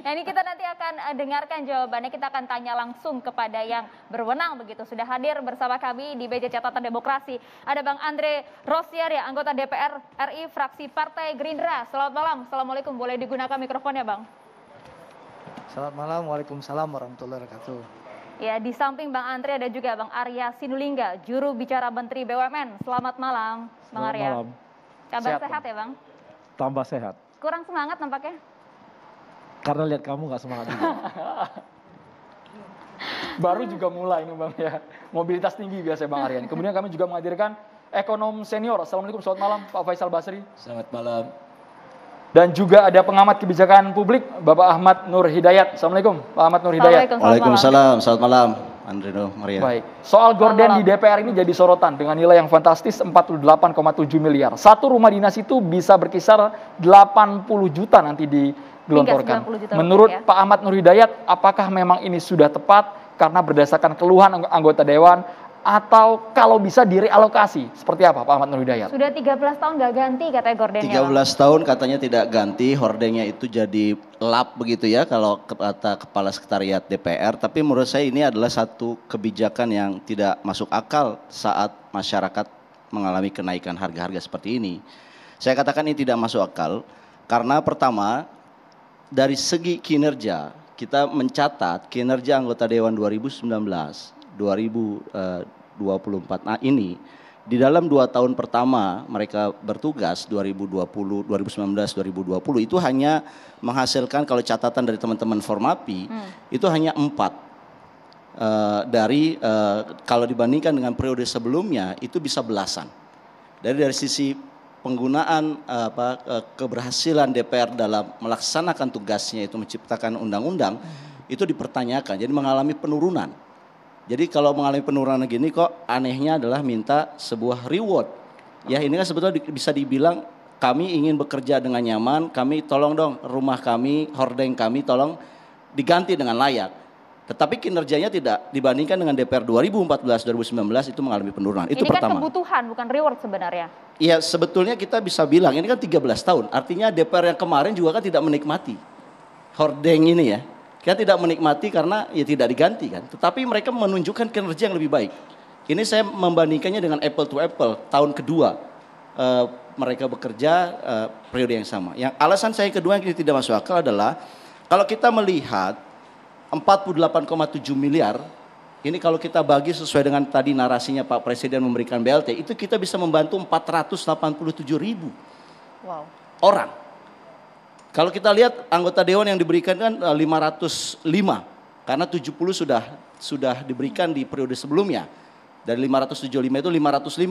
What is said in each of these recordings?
Nah ini kita nanti akan eh, dengarkan jawabannya. Kita akan tanya langsung kepada yang berwenang begitu. Sudah hadir bersama kami di meja catatan demokrasi. Ada Bang Andre Rosier ya, anggota DPR RI fraksi Partai Gerindra. Selamat malam. Assalamualaikum. Boleh digunakan mikrofonnya Bang? Selamat malam. Waalaikumsalam warahmatullahi wabarakatuh. Ya, di samping Bang Andre ada juga Bang Arya Sinulinga, juru bicara Menteri BUMN. Selamat malam, Bang Selamat Arya. Malam. Kabar sehat, sehat ya, Bang? Tambah sehat. Kurang semangat nampaknya? Karena lihat kamu nggak semangat juga. Baru juga mulai nih Bang ya. Mobilitas tinggi biasa Bang Aryan. Kemudian kami juga menghadirkan ekonom senior. Assalamualaikum, selamat malam Pak Faisal Basri. Selamat malam. Dan juga ada pengamat kebijakan publik Bapak Ahmad Nur Hidayat. Assalamualaikum Pak Ahmad Nur Hidayat. Waalaikumsalam, selamat malam. Andrino Maria. Baik. Soal gorden di DPR ini jadi sorotan dengan nilai yang fantastis 48,7 miliar. Satu rumah dinas itu bisa berkisar 80 juta nanti di digelontorkan. Menurut Pak Ahmad Nur apakah memang ini sudah tepat karena berdasarkan keluhan anggota dewan atau kalau bisa direalokasi seperti apa Pak Ahmad Nur Hidayat? Sudah 13 tahun nggak ganti katanya gordennya. 13 belas tahun katanya tidak ganti, hordengnya itu jadi lap begitu ya kalau kata Kepala Sekretariat DPR. Tapi menurut saya ini adalah satu kebijakan yang tidak masuk akal saat masyarakat mengalami kenaikan harga-harga seperti ini. Saya katakan ini tidak masuk akal karena pertama dari segi kinerja kita mencatat kinerja anggota dewan 2019 2024 eh, nah ini di dalam dua tahun pertama mereka bertugas 2020, 2019, 2020 itu hanya menghasilkan kalau catatan dari teman-teman Formapi hmm. itu hanya empat uh, dari uh, kalau dibandingkan dengan periode sebelumnya itu bisa belasan. Dari dari sisi penggunaan eh, apa keberhasilan DPR dalam melaksanakan tugasnya itu menciptakan undang-undang hmm. itu dipertanyakan. Jadi mengalami penurunan. Jadi kalau mengalami penurunan gini kok anehnya adalah minta sebuah reward. Ya ini kan sebetulnya bisa dibilang kami ingin bekerja dengan nyaman, kami tolong dong rumah kami, hordeng kami tolong diganti dengan layak. Tetapi kinerjanya tidak dibandingkan dengan DPR 2014-2019 itu mengalami penurunan. Ini itu kan pertama. kebutuhan bukan reward sebenarnya. Iya, sebetulnya kita bisa bilang ini kan 13 tahun. Artinya DPR yang kemarin juga kan tidak menikmati hordeng ini ya. Kita tidak menikmati karena ya tidak diganti kan. Tetapi mereka menunjukkan kinerja yang lebih baik. Ini saya membandingkannya dengan apple to apple tahun kedua e, mereka bekerja e, periode yang sama. Yang alasan saya kedua yang tidak masuk akal adalah kalau kita melihat 48,7 miliar, ini kalau kita bagi sesuai dengan tadi narasinya Pak Presiden memberikan BLT, itu kita bisa membantu 487 ribu wow. orang. Kalau kita lihat anggota dewan yang diberikan kan 505 eh, karena 70 sudah sudah diberikan di periode sebelumnya. Dari 575 itu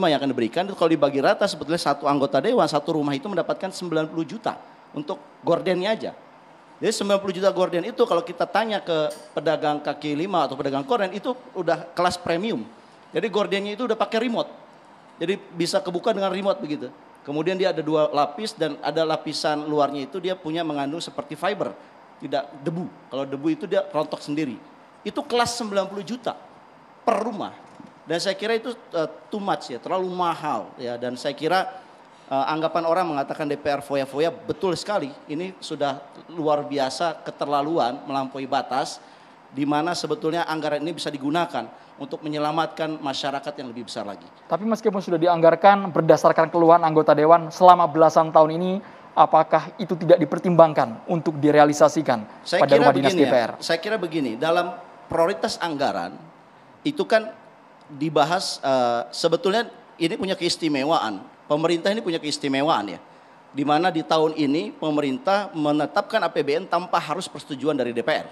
505 yang akan diberikan itu kalau dibagi rata sebetulnya satu anggota dewan satu rumah itu mendapatkan 90 juta untuk gordennya aja. Jadi 90 juta gorden itu kalau kita tanya ke pedagang kaki lima atau pedagang korden itu udah kelas premium. Jadi gordennya itu udah pakai remote. Jadi bisa kebuka dengan remote begitu. Kemudian dia ada dua lapis dan ada lapisan luarnya itu dia punya mengandung seperti fiber, tidak debu. Kalau debu itu dia rontok sendiri. Itu kelas 90 juta per rumah. Dan saya kira itu eh, too much ya, terlalu mahal ya dan saya kira uh, anggapan orang mengatakan DPR foya-foya betul sekali. Ini sudah luar biasa keterlaluan melampaui batas di mana sebetulnya anggaran ini bisa digunakan untuk menyelamatkan masyarakat yang lebih besar lagi. Tapi meskipun sudah dianggarkan berdasarkan keluhan anggota dewan selama belasan tahun ini, apakah itu tidak dipertimbangkan untuk direalisasikan saya pada kira rumah dinas begini DPR? Ya, saya kira begini, dalam prioritas anggaran itu kan dibahas uh, sebetulnya ini punya keistimewaan pemerintah ini punya keistimewaan ya. Di mana di tahun ini pemerintah menetapkan APBN tanpa harus persetujuan dari DPR.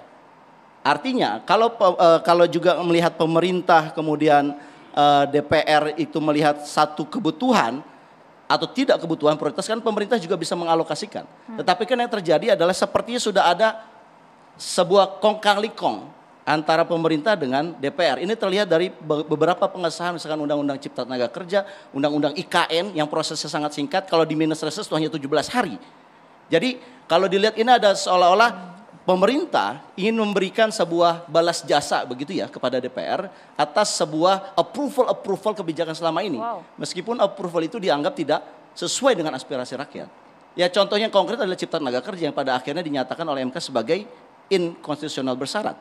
Artinya kalau eh, kalau juga melihat pemerintah kemudian eh, DPR itu melihat satu kebutuhan atau tidak kebutuhan prioritas kan pemerintah juga bisa mengalokasikan. Hmm. Tetapi kan yang terjadi adalah sepertinya sudah ada sebuah kongkang likong antara pemerintah dengan DPR. Ini terlihat dari beberapa pengesahan misalkan Undang-Undang Cipta Tenaga Kerja, Undang-Undang IKN yang prosesnya sangat singkat, kalau di minus reses itu hanya 17 hari. Jadi kalau dilihat ini ada seolah-olah pemerintah ingin memberikan sebuah balas jasa begitu ya kepada DPR atas sebuah approval-approval kebijakan selama ini. Wow. Meskipun approval itu dianggap tidak sesuai dengan aspirasi rakyat. Ya contohnya konkret adalah cipta tenaga kerja yang pada akhirnya dinyatakan oleh MK sebagai inkonstitusional bersyarat.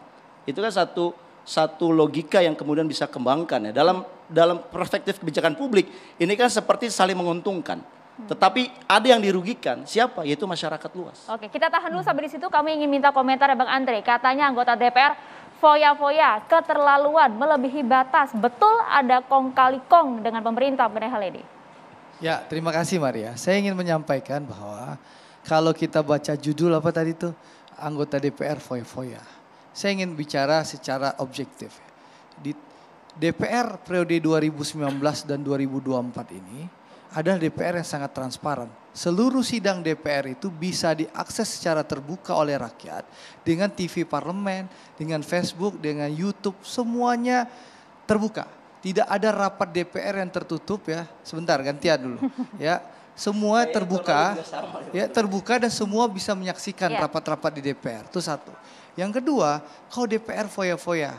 Itu kan satu satu logika yang kemudian bisa kembangkan ya dalam dalam perspektif kebijakan publik ini kan seperti saling menguntungkan. Tetapi ada yang dirugikan. Siapa? Yaitu masyarakat luas. Oke, kita tahan dulu sampai di situ. Kami ingin minta komentar ya, Bang Andre. Katanya anggota DPR foya-foya, keterlaluan, melebihi batas. Betul ada kong kali kong dengan pemerintah mengenai hal ini? Ya, terima kasih Maria. Saya ingin menyampaikan bahwa kalau kita baca judul apa tadi itu? Anggota DPR foya-foya saya ingin bicara secara objektif. Di DPR periode 2019 dan 2024 ini adalah DPR yang sangat transparan. Seluruh sidang DPR itu bisa diakses secara terbuka oleh rakyat dengan TV parlemen, dengan Facebook, dengan YouTube, semuanya terbuka. Tidak ada rapat DPR yang tertutup ya. Sebentar gantian dulu ya. Semua terbuka ya gitu. terbuka dan semua bisa menyaksikan ya. rapat-rapat di DPR. Itu satu. Yang kedua, kau DPR foya-foya,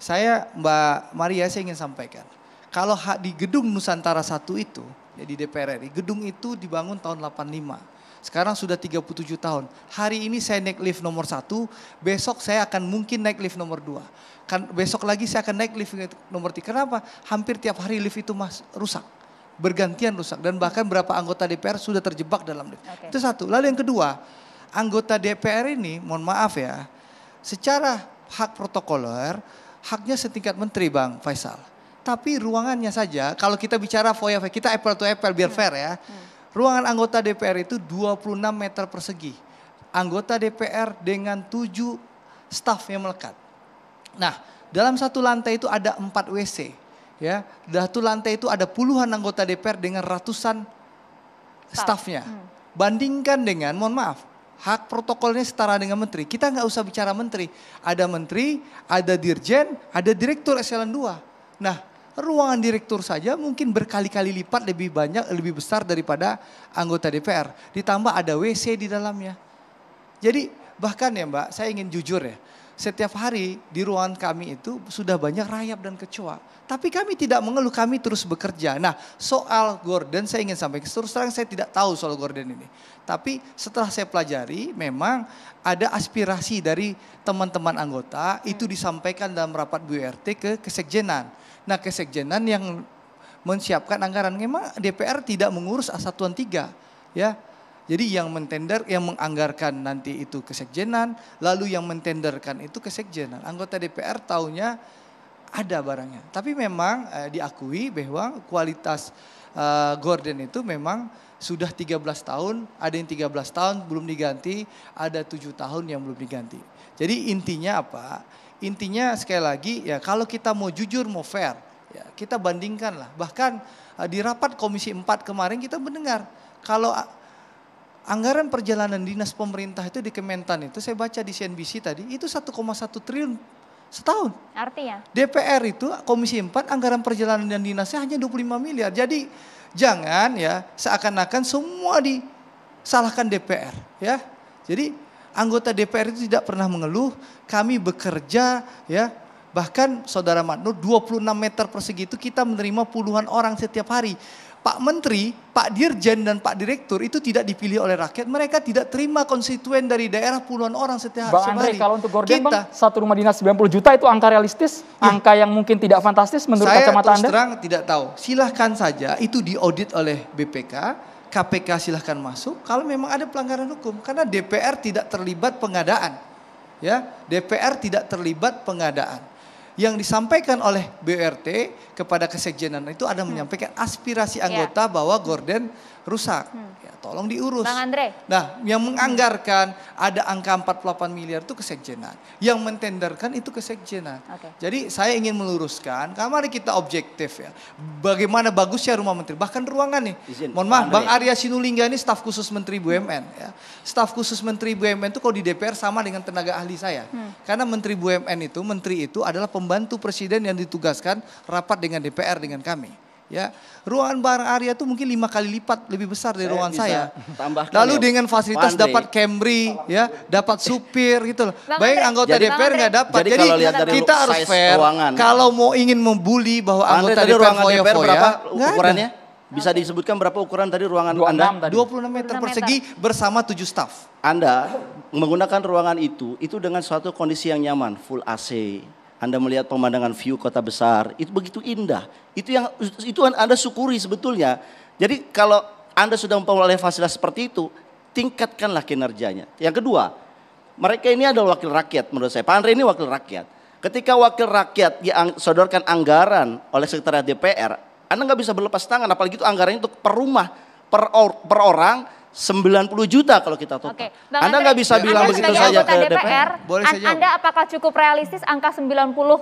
saya Mbak Maria saya ingin sampaikan. Kalau hak di gedung Nusantara Satu itu, ya di DPR RI, gedung itu dibangun tahun 85. Sekarang sudah 37 tahun. Hari ini saya naik lift nomor satu, besok saya akan mungkin naik lift nomor dua. Kan, besok lagi saya akan naik lift nomor tiga. Kenapa? Hampir tiap hari lift itu mas, rusak. Bergantian rusak. Dan bahkan berapa anggota DPR sudah terjebak dalam lift. Okay. Itu satu. Lalu yang kedua, anggota DPR ini, mohon maaf ya, Secara hak protokoler, haknya setingkat menteri Bang Faisal. Tapi ruangannya saja, kalau kita bicara foya, kita apple to apple biar hmm. fair ya. Hmm. Ruangan anggota DPR itu 26 meter persegi. Anggota DPR dengan 7 staff yang melekat. Nah, dalam satu lantai itu ada 4 WC. Ya, satu lantai itu ada puluhan anggota DPR dengan ratusan staffnya hmm. Bandingkan dengan, mohon maaf, hak protokolnya setara dengan menteri. Kita nggak usah bicara menteri. Ada menteri, ada dirjen, ada direktur eselon 2. Nah, ruangan direktur saja mungkin berkali-kali lipat lebih banyak, lebih besar daripada anggota DPR. Ditambah ada WC di dalamnya. Jadi bahkan ya mbak, saya ingin jujur ya. Setiap hari di ruangan kami itu sudah banyak rayap dan kecoa. Tapi kami tidak mengeluh, kami terus bekerja. Nah soal Gordon saya ingin sampaikan, terus terang saya tidak tahu soal Gordon ini. Tapi setelah saya pelajari memang ada aspirasi dari teman-teman anggota itu hmm. disampaikan dalam rapat BURT ke kesekjenan. Nah kesekjenan yang menyiapkan anggaran memang DPR tidak mengurus asatuan tiga ya. Jadi yang mentender, yang menganggarkan nanti itu kesekjenan, lalu yang mentenderkan itu kesekjenan. Anggota DPR tahunya ada barangnya. Tapi memang eh, diakui bahwa kualitas eh, gorden itu memang sudah 13 tahun, ada yang 13 tahun belum diganti, ada tujuh tahun yang belum diganti. Jadi intinya apa? Intinya sekali lagi ya kalau kita mau jujur, mau fair, ya kita bandingkan lah. Bahkan eh, di rapat Komisi 4 kemarin kita mendengar kalau anggaran perjalanan dinas pemerintah itu di Kementan itu saya baca di CNBC tadi itu 1,1 triliun setahun. Artinya? DPR itu Komisi 4 anggaran perjalanan dan dinasnya hanya 25 miliar. Jadi Jangan ya seakan-akan semua disalahkan DPR ya. Jadi anggota DPR itu tidak pernah mengeluh, kami bekerja ya. Bahkan saudara Matno 26 meter persegi itu kita menerima puluhan orang setiap hari Pak Menteri, Pak Dirjen, dan Pak Direktur itu tidak dipilih oleh rakyat. Mereka tidak terima konstituen dari daerah puluhan orang setiap hari. Bang Andre, kalau untuk gorden, Kita, Bang, satu rumah dinas 90 juta itu angka realistis, ya, angka yang mungkin tidak fantastis menurut saya kacamata Anda? Saya terang tidak tahu. Silahkan saja itu diaudit oleh BPK, KPK silahkan masuk kalau memang ada pelanggaran hukum. Karena DPR tidak terlibat pengadaan. ya DPR tidak terlibat pengadaan yang disampaikan oleh BRT kepada kesekjenan itu ada hmm. menyampaikan aspirasi ya. anggota bahwa gorden rusak. Hmm. Tolong diurus. Bang Andre. Nah, yang menganggarkan ada angka 48 miliar itu kesekjenan. Yang mentenderkan itu kesekjenan. Okay. Jadi saya ingin meluruskan, karena mari kita objektif ya. Bagaimana bagusnya rumah menteri, bahkan ruangan nih. Izin, Mohon maaf, Bang Arya Sinulinga ini staf khusus Menteri BUMN ya. Staf khusus Menteri BUMN itu kalau di DPR sama dengan tenaga ahli saya. Hmm. Karena Menteri BUMN itu, menteri itu adalah pembantu presiden yang ditugaskan rapat dengan DPR dengan kami. Ya, ruangan bar area itu mungkin lima kali lipat lebih besar dari ruangan saya. Lalu ya. dengan fasilitas dapat Camry, ya, dapat supir gitu loh. Baik anggota jadi, DPR nggak dapat. Jadi, jadi kalau dari kita harus fair. Ruangan. Kalau mau ingin membuli bahwa anggota tadi DPR ruangan DPR berapa ukurannya? Bisa disebutkan berapa ukuran tadi ruangan 26 Anda? Tadi. 26 meter persegi bersama tujuh staff Anda menggunakan ruangan itu, itu dengan suatu kondisi yang nyaman, full AC, anda melihat pemandangan view kota besar, itu begitu indah. Itu yang itu Anda syukuri sebetulnya. Jadi kalau Anda sudah memperoleh fasilitas seperti itu, tingkatkanlah kinerjanya. Yang kedua, mereka ini adalah wakil rakyat menurut saya. Pak Andre ini wakil rakyat. Ketika wakil rakyat yang sodorkan anggaran oleh sekretariat DPR, Anda nggak bisa berlepas tangan, apalagi itu anggarannya untuk per rumah, per, or, per orang, 90 juta kalau kita total. Okay. anda nggak bisa bilang anda begitu saja ke DPR. DPR. Boleh saja. Anda apakah cukup realistis angka 90 uh, eh,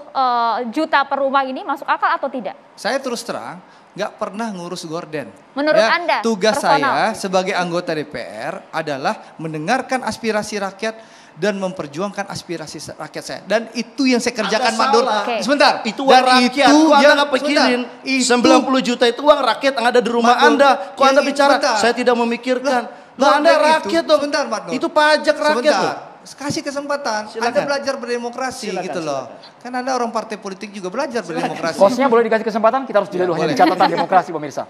juta per rumah ini masuk akal atau tidak? Saya terus terang nggak pernah ngurus gorden. Menurut ya, Anda? Tugas personal. saya sebagai anggota DPR adalah mendengarkan aspirasi rakyat dan memperjuangkan aspirasi rakyat saya. Dan itu yang saya kerjakan mandor. Okay. Sebentar. Itu uang dan rakyat. Itu yang Anda pikirin. Sebentar, itu, juta itu uang rakyat yang ada di rumah Madur. Anda. Kok Anda bicara, sebentar. saya tidak memikirkan. Lah, Anda rakyat itu, dong. Sebentar, Itu pajak rakyat sebentar. loh. Kasih kesempatan, silakan. Anda belajar berdemokrasi silakan, gitu loh. Silakan. Kan Anda orang partai politik juga belajar silakan. berdemokrasi. Kosnya boleh dikasih kesempatan, kita harus jeda ya, dulu hanya di catatan demokrasi pemirsa.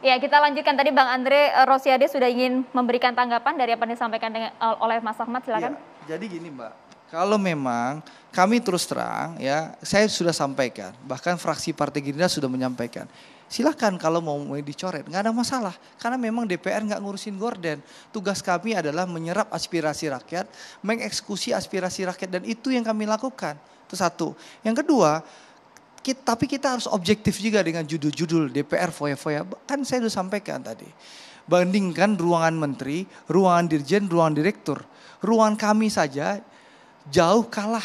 Ya, kita lanjutkan tadi Bang Andre eh, Rosiade sudah ingin memberikan tanggapan dari apa yang disampaikan dengan, eh, oleh Mas Ahmad, silakan. Ya, jadi gini, Mbak. Kalau memang kami terus terang ya, saya sudah sampaikan, bahkan fraksi Partai Gerindra sudah menyampaikan. silakan kalau mau dicoret, nggak ada masalah. Karena memang DPR nggak ngurusin gorden. Tugas kami adalah menyerap aspirasi rakyat, mengeksekusi aspirasi rakyat dan itu yang kami lakukan. Itu satu. Yang kedua, kita, tapi kita harus objektif juga dengan judul-judul DPR foya-foya. Kan saya sudah sampaikan tadi. Bandingkan ruangan menteri, ruangan dirjen, ruangan direktur. Ruangan kami saja jauh kalah.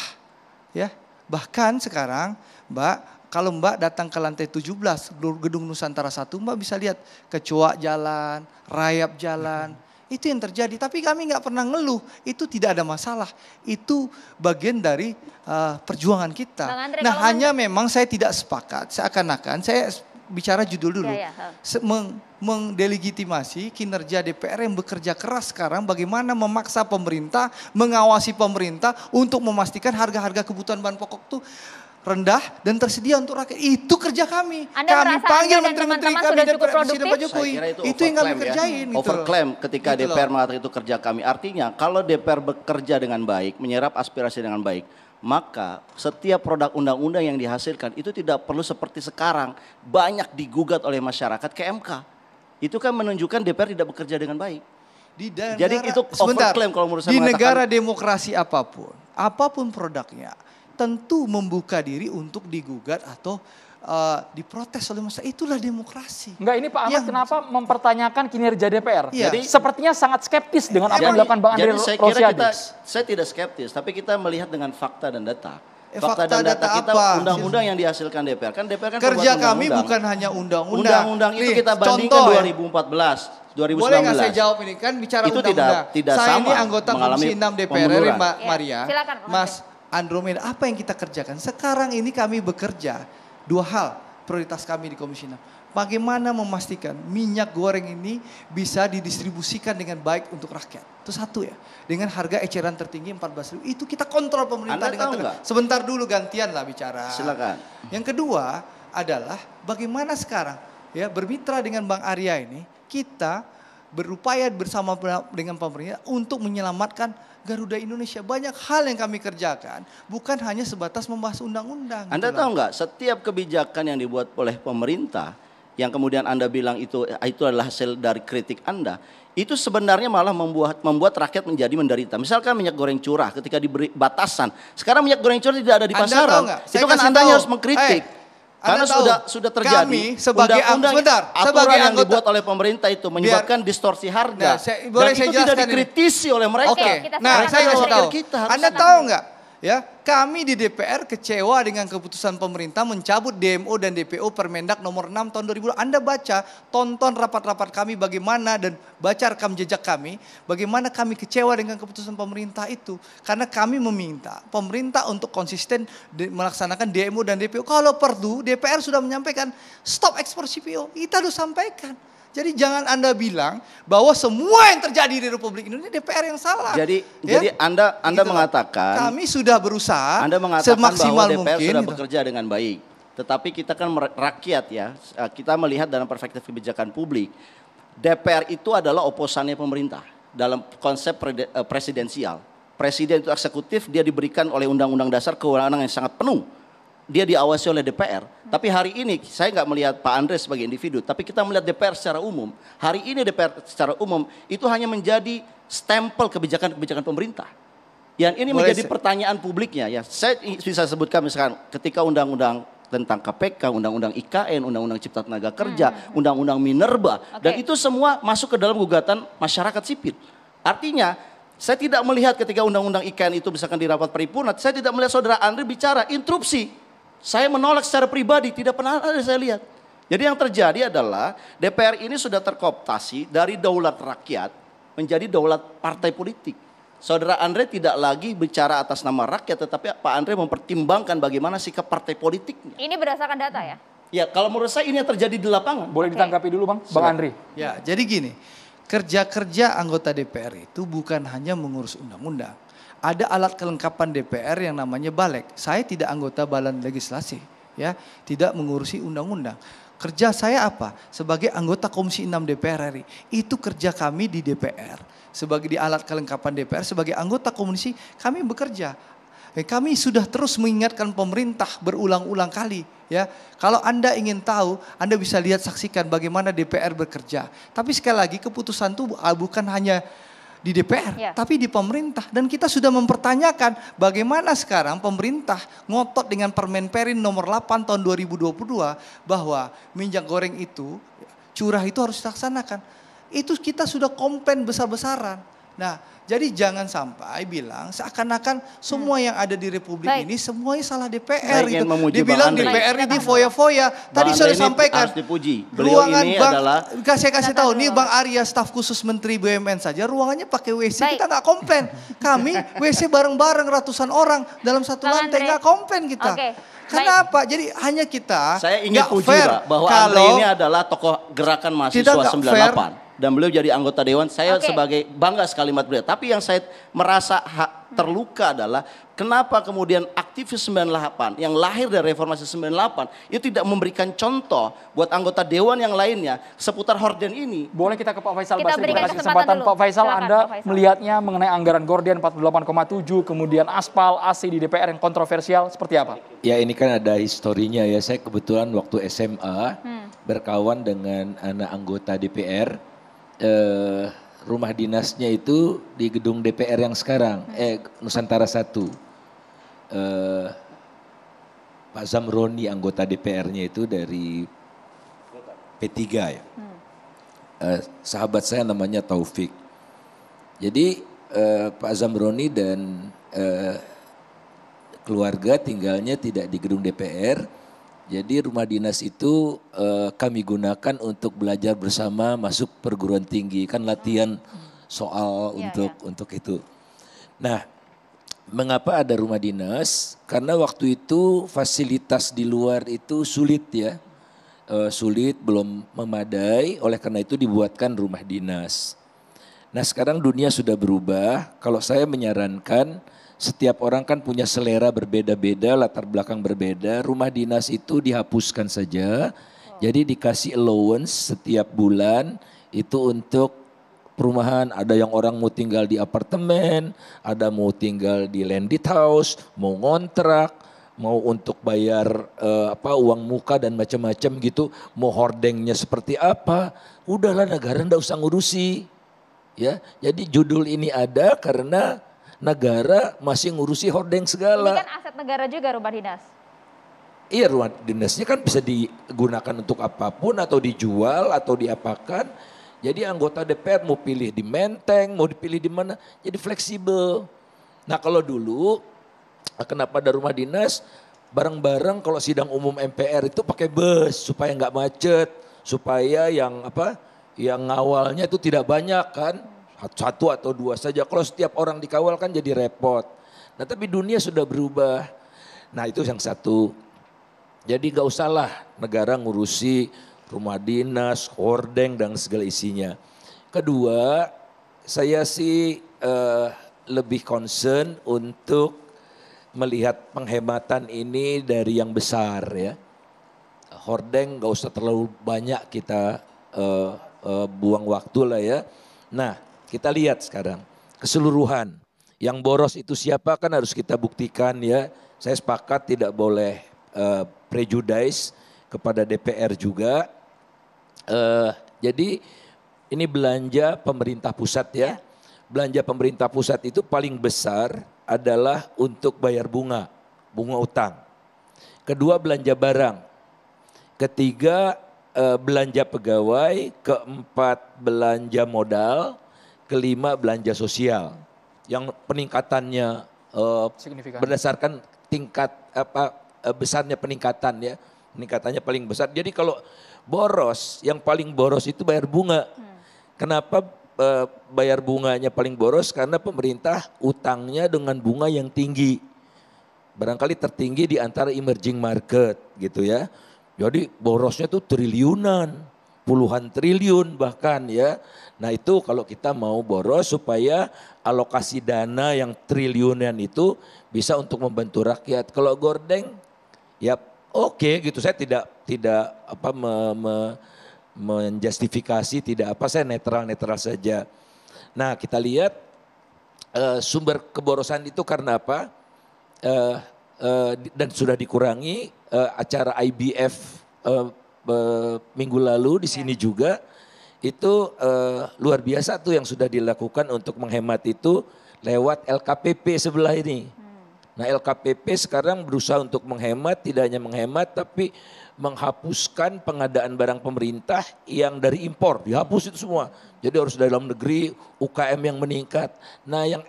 Ya, bahkan sekarang, Mbak, kalau Mbak datang ke lantai 17 gedung Nusantara 1, Mbak bisa lihat kecoak jalan, rayap jalan, itu yang terjadi. Tapi kami nggak pernah ngeluh. Itu tidak ada masalah. Itu bagian dari uh, perjuangan kita. Andre, nah hanya men- memang saya tidak sepakat. Seakan-akan saya bicara judul dulu. Ya, ya. meng mendelegitimasi kinerja DPR yang bekerja keras sekarang. Bagaimana memaksa pemerintah, mengawasi pemerintah untuk memastikan harga-harga kebutuhan bahan pokok itu rendah dan tersedia untuk rakyat. Itu kerja kami. Anda kami panggil menteri-menteri kami dan Presiden Pak Jokowi. Itu, yang kami ya. kerjain. Ya. overclaim ketika gitu DPR mengatakan itu kerja kami. Artinya kalau DPR bekerja dengan baik, menyerap aspirasi dengan baik, maka setiap produk undang-undang yang dihasilkan itu tidak perlu seperti sekarang banyak digugat oleh masyarakat ke MK. Itu kan menunjukkan DPR tidak bekerja dengan baik. Di daerah, Jadi itu overclaim kalau menurut saya Di negara demokrasi apapun, apapun produknya, tentu membuka diri untuk digugat atau uh, diprotes oleh masa Itulah demokrasi. Enggak, ini Pak Ahmad ya, kenapa mempertanyakan kinerja DPR? Ya. Jadi sepertinya sangat skeptis eh, dengan apa yang dilakukan Bang Andre Jadi saya saya tidak skeptis, tapi kita melihat dengan fakta dan data. Eh, fakta, fakta dan data, data kita undang-undang yang dihasilkan DPR kan DPR kan kerja undang -undang. kami bukan hanya undang-undang undang-undang itu kita bandingkan contoh, 2014 ya. 2019 boleh nggak saya jawab ini kan bicara undang-undang tidak saya sama ini anggota komisi 6 DPR RI Mbak ya, Maria silakan, Mas Andromeda, apa yang kita kerjakan? Sekarang ini kami bekerja, dua hal prioritas kami di Komisi 6. Bagaimana memastikan minyak goreng ini bisa didistribusikan dengan baik untuk rakyat? Itu satu ya. Dengan harga eceran tertinggi ribu itu kita kontrol pemerintah Anda dengan tahu gak? sebentar dulu gantian lah bicara. Silakan. Yang kedua adalah bagaimana sekarang ya bermitra dengan Bang Arya ini kita berupaya bersama dengan pemerintah untuk menyelamatkan Garuda Indonesia. Banyak hal yang kami kerjakan, bukan hanya sebatas membahas undang-undang. Anda tahu nggak, setiap kebijakan yang dibuat oleh pemerintah, yang kemudian Anda bilang itu itu adalah hasil dari kritik Anda, itu sebenarnya malah membuat membuat rakyat menjadi menderita. Misalkan minyak goreng curah ketika diberi batasan. Sekarang minyak goreng curah tidak ada di pasaran. Kan Anda tahu Itu kan Anda harus mengkritik. Hey. Eh, karena Anda sudah tahu, sudah terjadi. Kami sebagai undang-undang sebentar, aturan sebagai yang dibuat oleh pemerintah itu menyebabkan biar, distorsi nah, harga. Nah, saya, boleh dan saya itu tidak dikritisi ini. oleh mereka. Oke. Okay. Nah, saya saya tahu. Kita Anda tahu nggak? Ya, kami di DPR kecewa dengan keputusan pemerintah mencabut DMO dan DPO Permendak nomor 6 tahun 2000. Anda baca, tonton rapat-rapat kami bagaimana dan baca rekam jejak kami, bagaimana kami kecewa dengan keputusan pemerintah itu. Karena kami meminta pemerintah untuk konsisten melaksanakan DMO dan DPO. Kalau perlu DPR sudah menyampaikan stop ekspor CPO, kita harus sampaikan. Jadi jangan Anda bilang bahwa semua yang terjadi di Republik Indonesia DPR yang salah. Jadi ya? jadi Anda Anda gitu mengatakan kami sudah berusaha Anda mengatakan semaksimal bahwa DPR mungkin, sudah gitu. bekerja dengan baik. Tetapi kita kan rakyat ya, eh, kita melihat dalam perspektif kebijakan publik, DPR itu adalah oposannya pemerintah dalam konsep eh, presidensial. Presiden itu eksekutif, dia diberikan oleh undang-undang dasar kewenangan yang sangat penuh dia diawasi oleh DPR. Tapi hari ini saya nggak melihat Pak Andre sebagai individu, tapi kita melihat DPR secara umum. Hari ini DPR secara umum itu hanya menjadi stempel kebijakan-kebijakan pemerintah. Yang ini menjadi pertanyaan publiknya ya. Saya bisa sebutkan misalkan ketika undang-undang tentang KPK, undang-undang IKN, undang-undang Cipta Tenaga Kerja, undang hmm. undang-undang Minerba okay. dan itu semua masuk ke dalam gugatan masyarakat sipil. Artinya saya tidak melihat ketika undang-undang IKN itu misalkan di rapat paripurna, saya tidak melihat saudara Andri bicara interupsi saya menolak secara pribadi, tidak pernah ada saya lihat. Jadi yang terjadi adalah DPR ini sudah terkooptasi dari daulat rakyat menjadi daulat partai politik. Saudara Andre tidak lagi bicara atas nama rakyat, tetapi Pak Andre mempertimbangkan bagaimana sikap partai politiknya. Ini berdasarkan data ya? Ya, kalau menurut saya ini yang terjadi di lapangan. Boleh okay. ditanggapi dulu Bang, Bang Andre. Ya, jadi gini, kerja-kerja anggota DPR itu bukan hanya mengurus undang-undang ada alat kelengkapan DPR yang namanya balik. Saya tidak anggota balan legislasi, ya, tidak mengurusi undang-undang. Kerja saya apa? Sebagai anggota Komisi 6 DPR RI. Itu kerja kami di DPR. Sebagai di alat kelengkapan DPR, sebagai anggota komisi kami bekerja. Eh, kami sudah terus mengingatkan pemerintah berulang-ulang kali ya. Kalau Anda ingin tahu, Anda bisa lihat saksikan bagaimana DPR bekerja. Tapi sekali lagi keputusan itu ah, bukan hanya di DPR, ya. tapi di pemerintah. Dan kita sudah mempertanyakan bagaimana sekarang pemerintah ngotot dengan Permen Perin nomor 8 tahun 2022 bahwa minyak goreng itu curah itu harus dilaksanakan. Itu kita sudah komplain besar-besaran. Nah, jadi jangan sampai bilang seakan-akan semua yang ada di Republik Baik. ini semuanya salah DPR itu Dibilang DPR ini foya-foya. Tadi sudah sampaikan. Harus dipuji. ruangan ini bang, adalah kasih kasih tahu nih Bang Arya staf khusus Menteri BUMN saja ruangannya pakai WC Baik. kita nggak komplain. Kami WC bareng-bareng ratusan orang dalam satu bang lantai nggak komplain kita. Okay. Kenapa? Jadi hanya kita. Saya ingin puji fair. bahwa kalau Andre ini adalah tokoh gerakan mahasiswa 98. Fair dan beliau jadi anggota dewan. Saya okay. sebagai bangga sekali mat beliau. Tapi yang saya merasa hak terluka adalah kenapa kemudian aktivis 98 yang lahir dari reformasi 98 itu tidak memberikan contoh buat anggota dewan yang lainnya seputar horden ini. Boleh kita ke Pak Faisal kita Basri berikan kesempatan, kesempatan Pak Faisal Silahkan, Anda Pak Faisal. melihatnya mengenai anggaran gorden 48,7 kemudian aspal AC di DPR yang kontroversial seperti apa? Ya ini kan ada historinya ya. Saya kebetulan waktu SMA hmm. berkawan dengan anak anggota DPR eh, rumah dinasnya itu di gedung DPR yang sekarang, hmm. eh Nusantara Satu. Eh, Pak Zamroni anggota DPR-nya itu dari P3 ya. Hmm. Eh, sahabat saya namanya Taufik. Jadi eh, Pak Zamroni dan eh, keluarga tinggalnya tidak di gedung DPR, jadi rumah dinas itu eh, kami gunakan untuk belajar bersama masuk perguruan tinggi kan latihan soal ya, untuk ya. untuk itu. Nah, mengapa ada rumah dinas? Karena waktu itu fasilitas di luar itu sulit ya, eh, sulit belum memadai. Oleh karena itu dibuatkan rumah dinas. Nah sekarang dunia sudah berubah. Kalau saya menyarankan setiap orang kan punya selera berbeda-beda, latar belakang berbeda. Rumah dinas itu dihapuskan saja. Jadi dikasih allowance setiap bulan itu untuk perumahan. Ada yang orang mau tinggal di apartemen, ada mau tinggal di landed house, mau ngontrak, mau untuk bayar uh, apa uang muka dan macam-macam gitu, mau hordengnya seperti apa. Udahlah negara ndak usah ngurusi. Ya, jadi judul ini ada karena negara masih ngurusi hordeng segala. Ini kan aset negara juga rumah dinas. Iya rumah dinasnya kan bisa digunakan untuk apapun atau dijual atau diapakan. Jadi anggota DPR mau pilih di Menteng, mau dipilih di mana, jadi fleksibel. Nah kalau dulu kenapa ada rumah dinas, bareng-bareng kalau sidang umum MPR itu pakai bus supaya nggak macet, supaya yang apa, yang ngawalnya itu tidak banyak kan satu atau dua saja. Kalau setiap orang dikawal kan jadi repot. Nah tapi dunia sudah berubah. Nah itu yang satu. Jadi gak usahlah negara ngurusi rumah dinas, hordeng dan segala isinya. Kedua, saya sih uh, lebih concern untuk melihat penghematan ini dari yang besar ya. Hordeng gak usah terlalu banyak kita uh, uh, buang waktu lah ya. Nah, kita lihat sekarang keseluruhan. Yang boros itu siapa kan harus kita buktikan ya. Saya sepakat tidak boleh uh, prejudice kepada DPR juga. Uh, jadi ini belanja pemerintah pusat ya. ya. Belanja pemerintah pusat itu paling besar adalah untuk bayar bunga, bunga utang. Kedua belanja barang. Ketiga eh, belanja pegawai, keempat belanja modal, kelima belanja sosial yang peningkatannya uh, berdasarkan tingkat apa eh, besarnya peningkatan ya peningkatannya paling besar jadi kalau boros yang paling boros itu bayar bunga hmm. kenapa uh, bayar bunganya paling boros karena pemerintah utangnya dengan bunga yang tinggi barangkali tertinggi di antara emerging market gitu ya jadi borosnya tuh triliunan puluhan triliun bahkan ya. Nah itu kalau kita mau boros supaya alokasi dana yang triliunan itu bisa untuk membantu rakyat. Kalau gordeng ya oke okay, gitu saya tidak tidak apa me, me, menjustifikasi tidak apa saya netral-netral saja. Nah kita lihat uh, sumber keborosan itu karena apa? Uh, uh, dan sudah dikurangi uh, acara IBF uh, minggu lalu di iya. sini yeah. juga itu uh, luar biasa tuh yang sudah dilakukan untuk menghemat itu lewat LKPP sebelah ini. Hmm. Nah LKPP sekarang berusaha untuk menghemat, tidak hanya menghemat tapi menghapuskan pengadaan barang pemerintah yang dari impor, dihapus itu semua. Jadi harus dalam negeri, UKM yang meningkat. Nah yang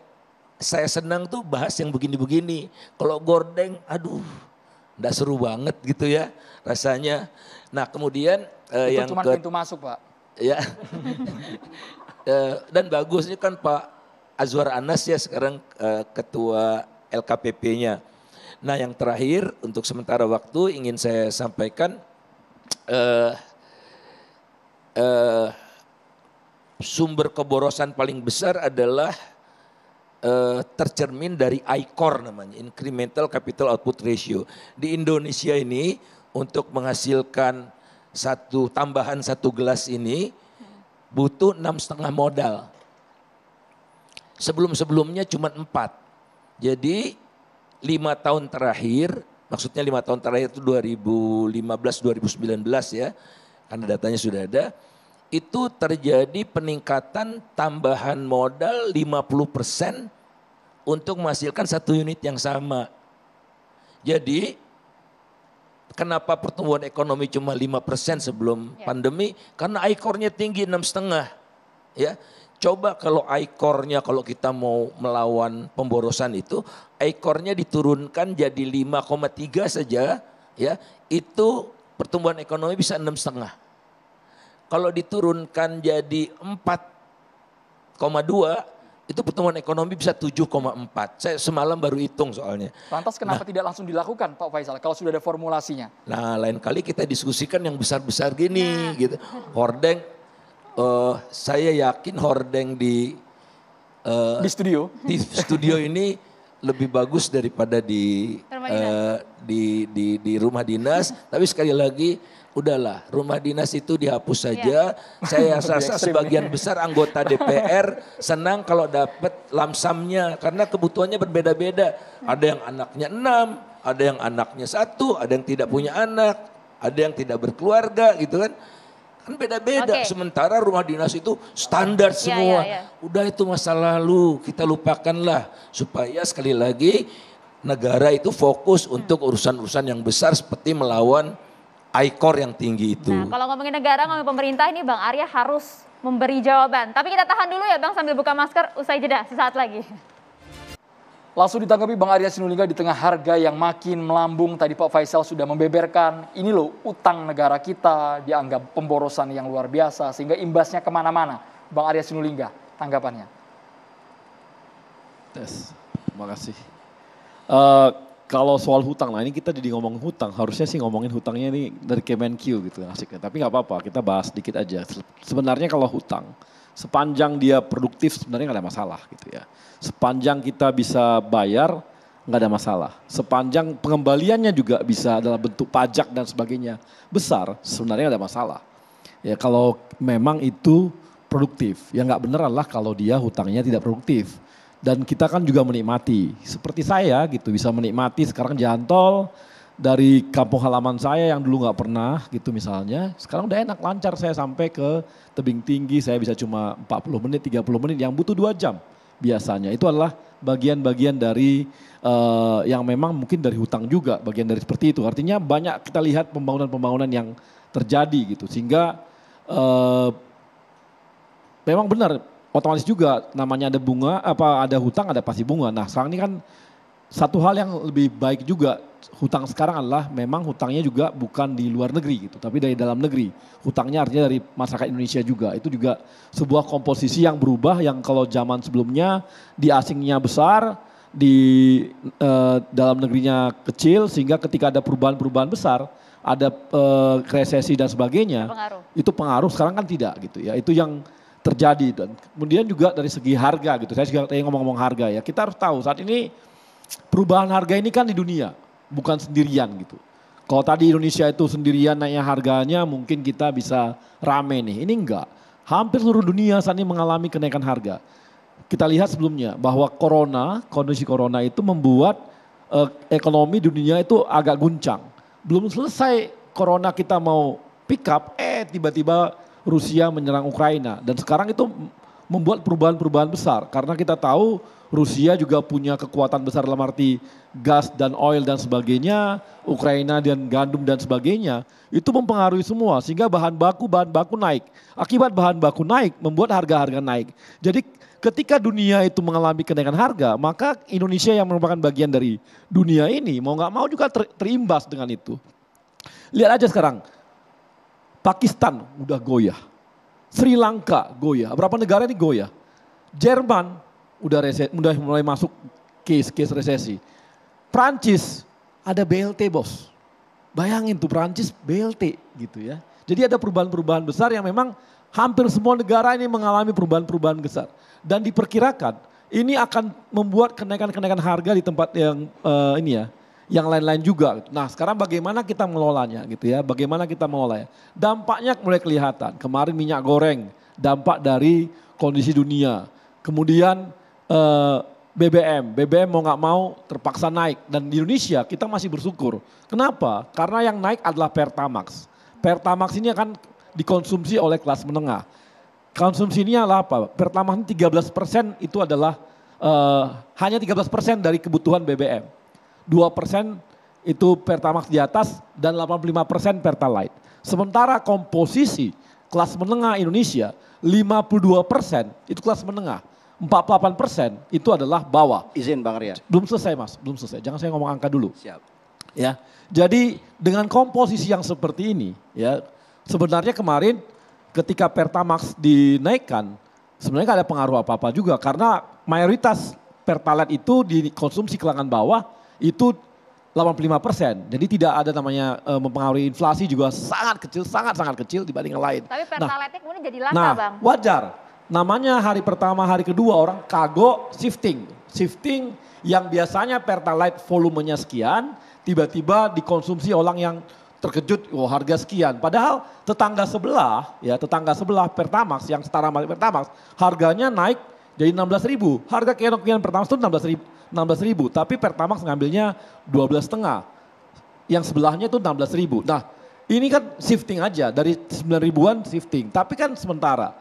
saya senang tuh bahas yang begini-begini. Kalau gordeng, aduh, ndak seru banget gitu ya rasanya. Nah kemudian uh, itu yang cuma pintu masuk pak. Ya. uh, dan bagusnya kan Pak Azwar Anas ya sekarang uh, ketua LKPP-nya. Nah yang terakhir untuk sementara waktu ingin saya sampaikan uh, uh, sumber keborosan paling besar adalah uh, tercermin dari ICOR namanya, Incremental Capital Output Ratio. Di Indonesia ini untuk menghasilkan satu tambahan satu gelas ini butuh enam setengah modal. Sebelum-sebelumnya cuma empat. Jadi lima tahun terakhir, maksudnya lima tahun terakhir itu 2015-2019 ya, karena datanya sudah ada, itu terjadi peningkatan tambahan modal 50% untuk menghasilkan satu unit yang sama. Jadi Kenapa pertumbuhan ekonomi cuma 5% sebelum ya. pandemi? Karena ikornya tinggi enam setengah. Ya, coba kalau ikornya kalau kita mau melawan pemborosan itu, ikornya diturunkan jadi 5,3 saja, ya itu pertumbuhan ekonomi bisa enam setengah. Kalau diturunkan jadi 4,2 itu pertumbuhan ekonomi bisa 7,4. Saya semalam baru hitung soalnya. Lantas kenapa nah, tidak langsung dilakukan Pak Faisal kalau sudah ada formulasinya? Nah lain kali kita diskusikan yang besar-besar gini nah. gitu. Hordeng, uh, saya yakin hordeng di... Uh, di studio? Di studio ini lebih bagus daripada di uh, di, di di rumah dinas. Tapi sekali lagi udahlah rumah dinas itu dihapus iya. saja. Ya. Saya rasa sebagian besar anggota DPR senang kalau dapat lamsamnya karena kebutuhannya berbeda-beda. Ada yang anaknya enam, ada yang anaknya satu, ada yang tidak punya anak, ada yang tidak berkeluarga gitu kan. Kan beda-beda. Okay. Sementara rumah dinas itu standar iya, semua. Ya, ya, ya. Udah itu masa lalu, kita lupakanlah supaya sekali lagi negara itu fokus untuk urusan-urusan yang besar seperti melawan ikor yang tinggi itu. Nah, kalau ngomongin negara, ngomongin pemerintah ini Bang Arya harus memberi jawaban. Tapi kita tahan dulu ya Bang sambil buka masker, usai jeda sesaat lagi. Langsung ditanggapi Bang Arya Sinulinga di tengah harga yang makin melambung. Tadi Pak Faisal sudah membeberkan, ini loh utang negara kita dianggap pemborosan yang luar biasa. Sehingga imbasnya kemana-mana. Bang Arya Sinulinga, tanggapannya. Yes, terima kasih. Uh, kalau soal hutang, nah ini kita jadi ngomong hutang, harusnya sih ngomongin hutangnya ini dari Kemenq gitu asiknya. Tapi nggak apa-apa, kita bahas sedikit aja. Sebenarnya kalau hutang, sepanjang dia produktif sebenarnya nggak ada masalah gitu ya. Sepanjang kita bisa bayar, nggak ada masalah. Sepanjang pengembaliannya juga bisa dalam bentuk pajak dan sebagainya besar, sebenarnya nggak ada masalah. Ya kalau memang itu produktif, yang nggak bener adalah kalau dia hutangnya tidak produktif dan kita kan juga menikmati. Seperti saya gitu bisa menikmati sekarang jalan tol dari kampung halaman saya yang dulu nggak pernah gitu misalnya. Sekarang udah enak lancar saya sampai ke tebing tinggi saya bisa cuma 40 menit 30 menit yang butuh dua jam biasanya. Itu adalah bagian-bagian dari uh, yang memang mungkin dari hutang juga bagian dari seperti itu. Artinya banyak kita lihat pembangunan-pembangunan yang terjadi gitu sehingga uh, memang benar otomatis juga namanya ada bunga apa ada hutang ada pasti bunga. Nah sekarang ini kan satu hal yang lebih baik juga hutang sekarang adalah memang hutangnya juga bukan di luar negeri gitu, tapi dari dalam negeri. Hutangnya artinya dari masyarakat Indonesia juga. Itu juga sebuah komposisi yang berubah yang kalau zaman sebelumnya di asingnya besar, di eh, dalam negerinya kecil sehingga ketika ada perubahan-perubahan besar, ada e, resesi dan sebagainya, pengaruh. itu pengaruh sekarang kan tidak gitu ya. Itu yang terjadi dan kemudian juga dari segi harga gitu. Saya juga tadi ngomong-ngomong harga ya. Kita harus tahu saat ini perubahan harga ini kan di dunia, bukan sendirian gitu. Kalau tadi Indonesia itu sendirian naiknya harganya mungkin kita bisa rame nih. Ini enggak. Hampir seluruh dunia saat ini mengalami kenaikan harga. Kita lihat sebelumnya bahwa corona, kondisi corona itu membuat eh, ekonomi dunia itu agak guncang. Belum selesai corona kita mau pick up, eh tiba-tiba Rusia menyerang Ukraina dan sekarang itu membuat perubahan-perubahan besar karena kita tahu Rusia juga punya kekuatan besar dalam arti gas dan oil dan sebagainya, Ukraina dan gandum dan sebagainya, itu mempengaruhi semua sehingga bahan baku bahan baku naik. Akibat bahan baku naik membuat harga-harga naik. Jadi ketika dunia itu mengalami kenaikan harga, maka Indonesia yang merupakan bagian dari dunia ini mau nggak mau juga ter terimbas dengan itu. Lihat aja sekarang, Pakistan udah goyah. Sri Lanka goyah. Berapa negara ini goyah? Jerman udah rese, udah mulai masuk case-case resesi. Prancis ada BLT bos. Bayangin tuh Prancis BLT gitu ya. Jadi ada perubahan-perubahan besar yang memang hampir semua negara ini mengalami perubahan-perubahan besar. Dan diperkirakan ini akan membuat kenaikan-kenaikan harga di tempat yang uh, ini ya, yang lain-lain juga. Nah sekarang bagaimana kita mengelolanya gitu ya, bagaimana kita mengelolanya. Dampaknya mulai kelihatan, kemarin minyak goreng, dampak dari kondisi dunia. Kemudian eh, BBM, BBM mau nggak mau terpaksa naik. Dan di Indonesia kita masih bersyukur. Kenapa? Karena yang naik adalah Pertamax. Pertamax ini akan dikonsumsi oleh kelas menengah. Konsumsi ini adalah apa? Pertamax ini 13 persen itu adalah uh, hanya 13 persen dari kebutuhan BBM. 2% itu Pertamax di atas dan 85% Pertalite. Sementara komposisi kelas menengah Indonesia 52% itu kelas menengah. 48% itu adalah bawah. Izin Bang Ria. Belum selesai Mas, belum selesai. Jangan saya ngomong angka dulu. Siap. Ya. Jadi dengan komposisi yang seperti ini ya sebenarnya kemarin ketika Pertamax dinaikkan sebenarnya gak ada pengaruh apa-apa juga karena mayoritas Pertalite itu dikonsumsi kelangan bawah itu 85 persen. Jadi tidak ada namanya uh, mempengaruhi inflasi juga sangat kecil, sangat-sangat kecil dibanding yang lain. Tapi Pertalite nah, kemudian jadi langka nah, Bang. wajar. Namanya hari pertama, hari kedua orang kago shifting. Shifting yang biasanya Pertalite volumenya sekian, tiba-tiba dikonsumsi orang yang terkejut, oh harga sekian. Padahal tetangga sebelah, ya tetangga sebelah Pertamax yang setara sama Pertamax, harganya naik jadi 16 ribu. Harga kian-kian Pertamax itu 16 ribu. 16 ribu, tapi Pertamax ngambilnya 12 setengah. Yang sebelahnya itu 16 ribu. Nah ini kan shifting aja dari 9 ribuan shifting, tapi kan sementara.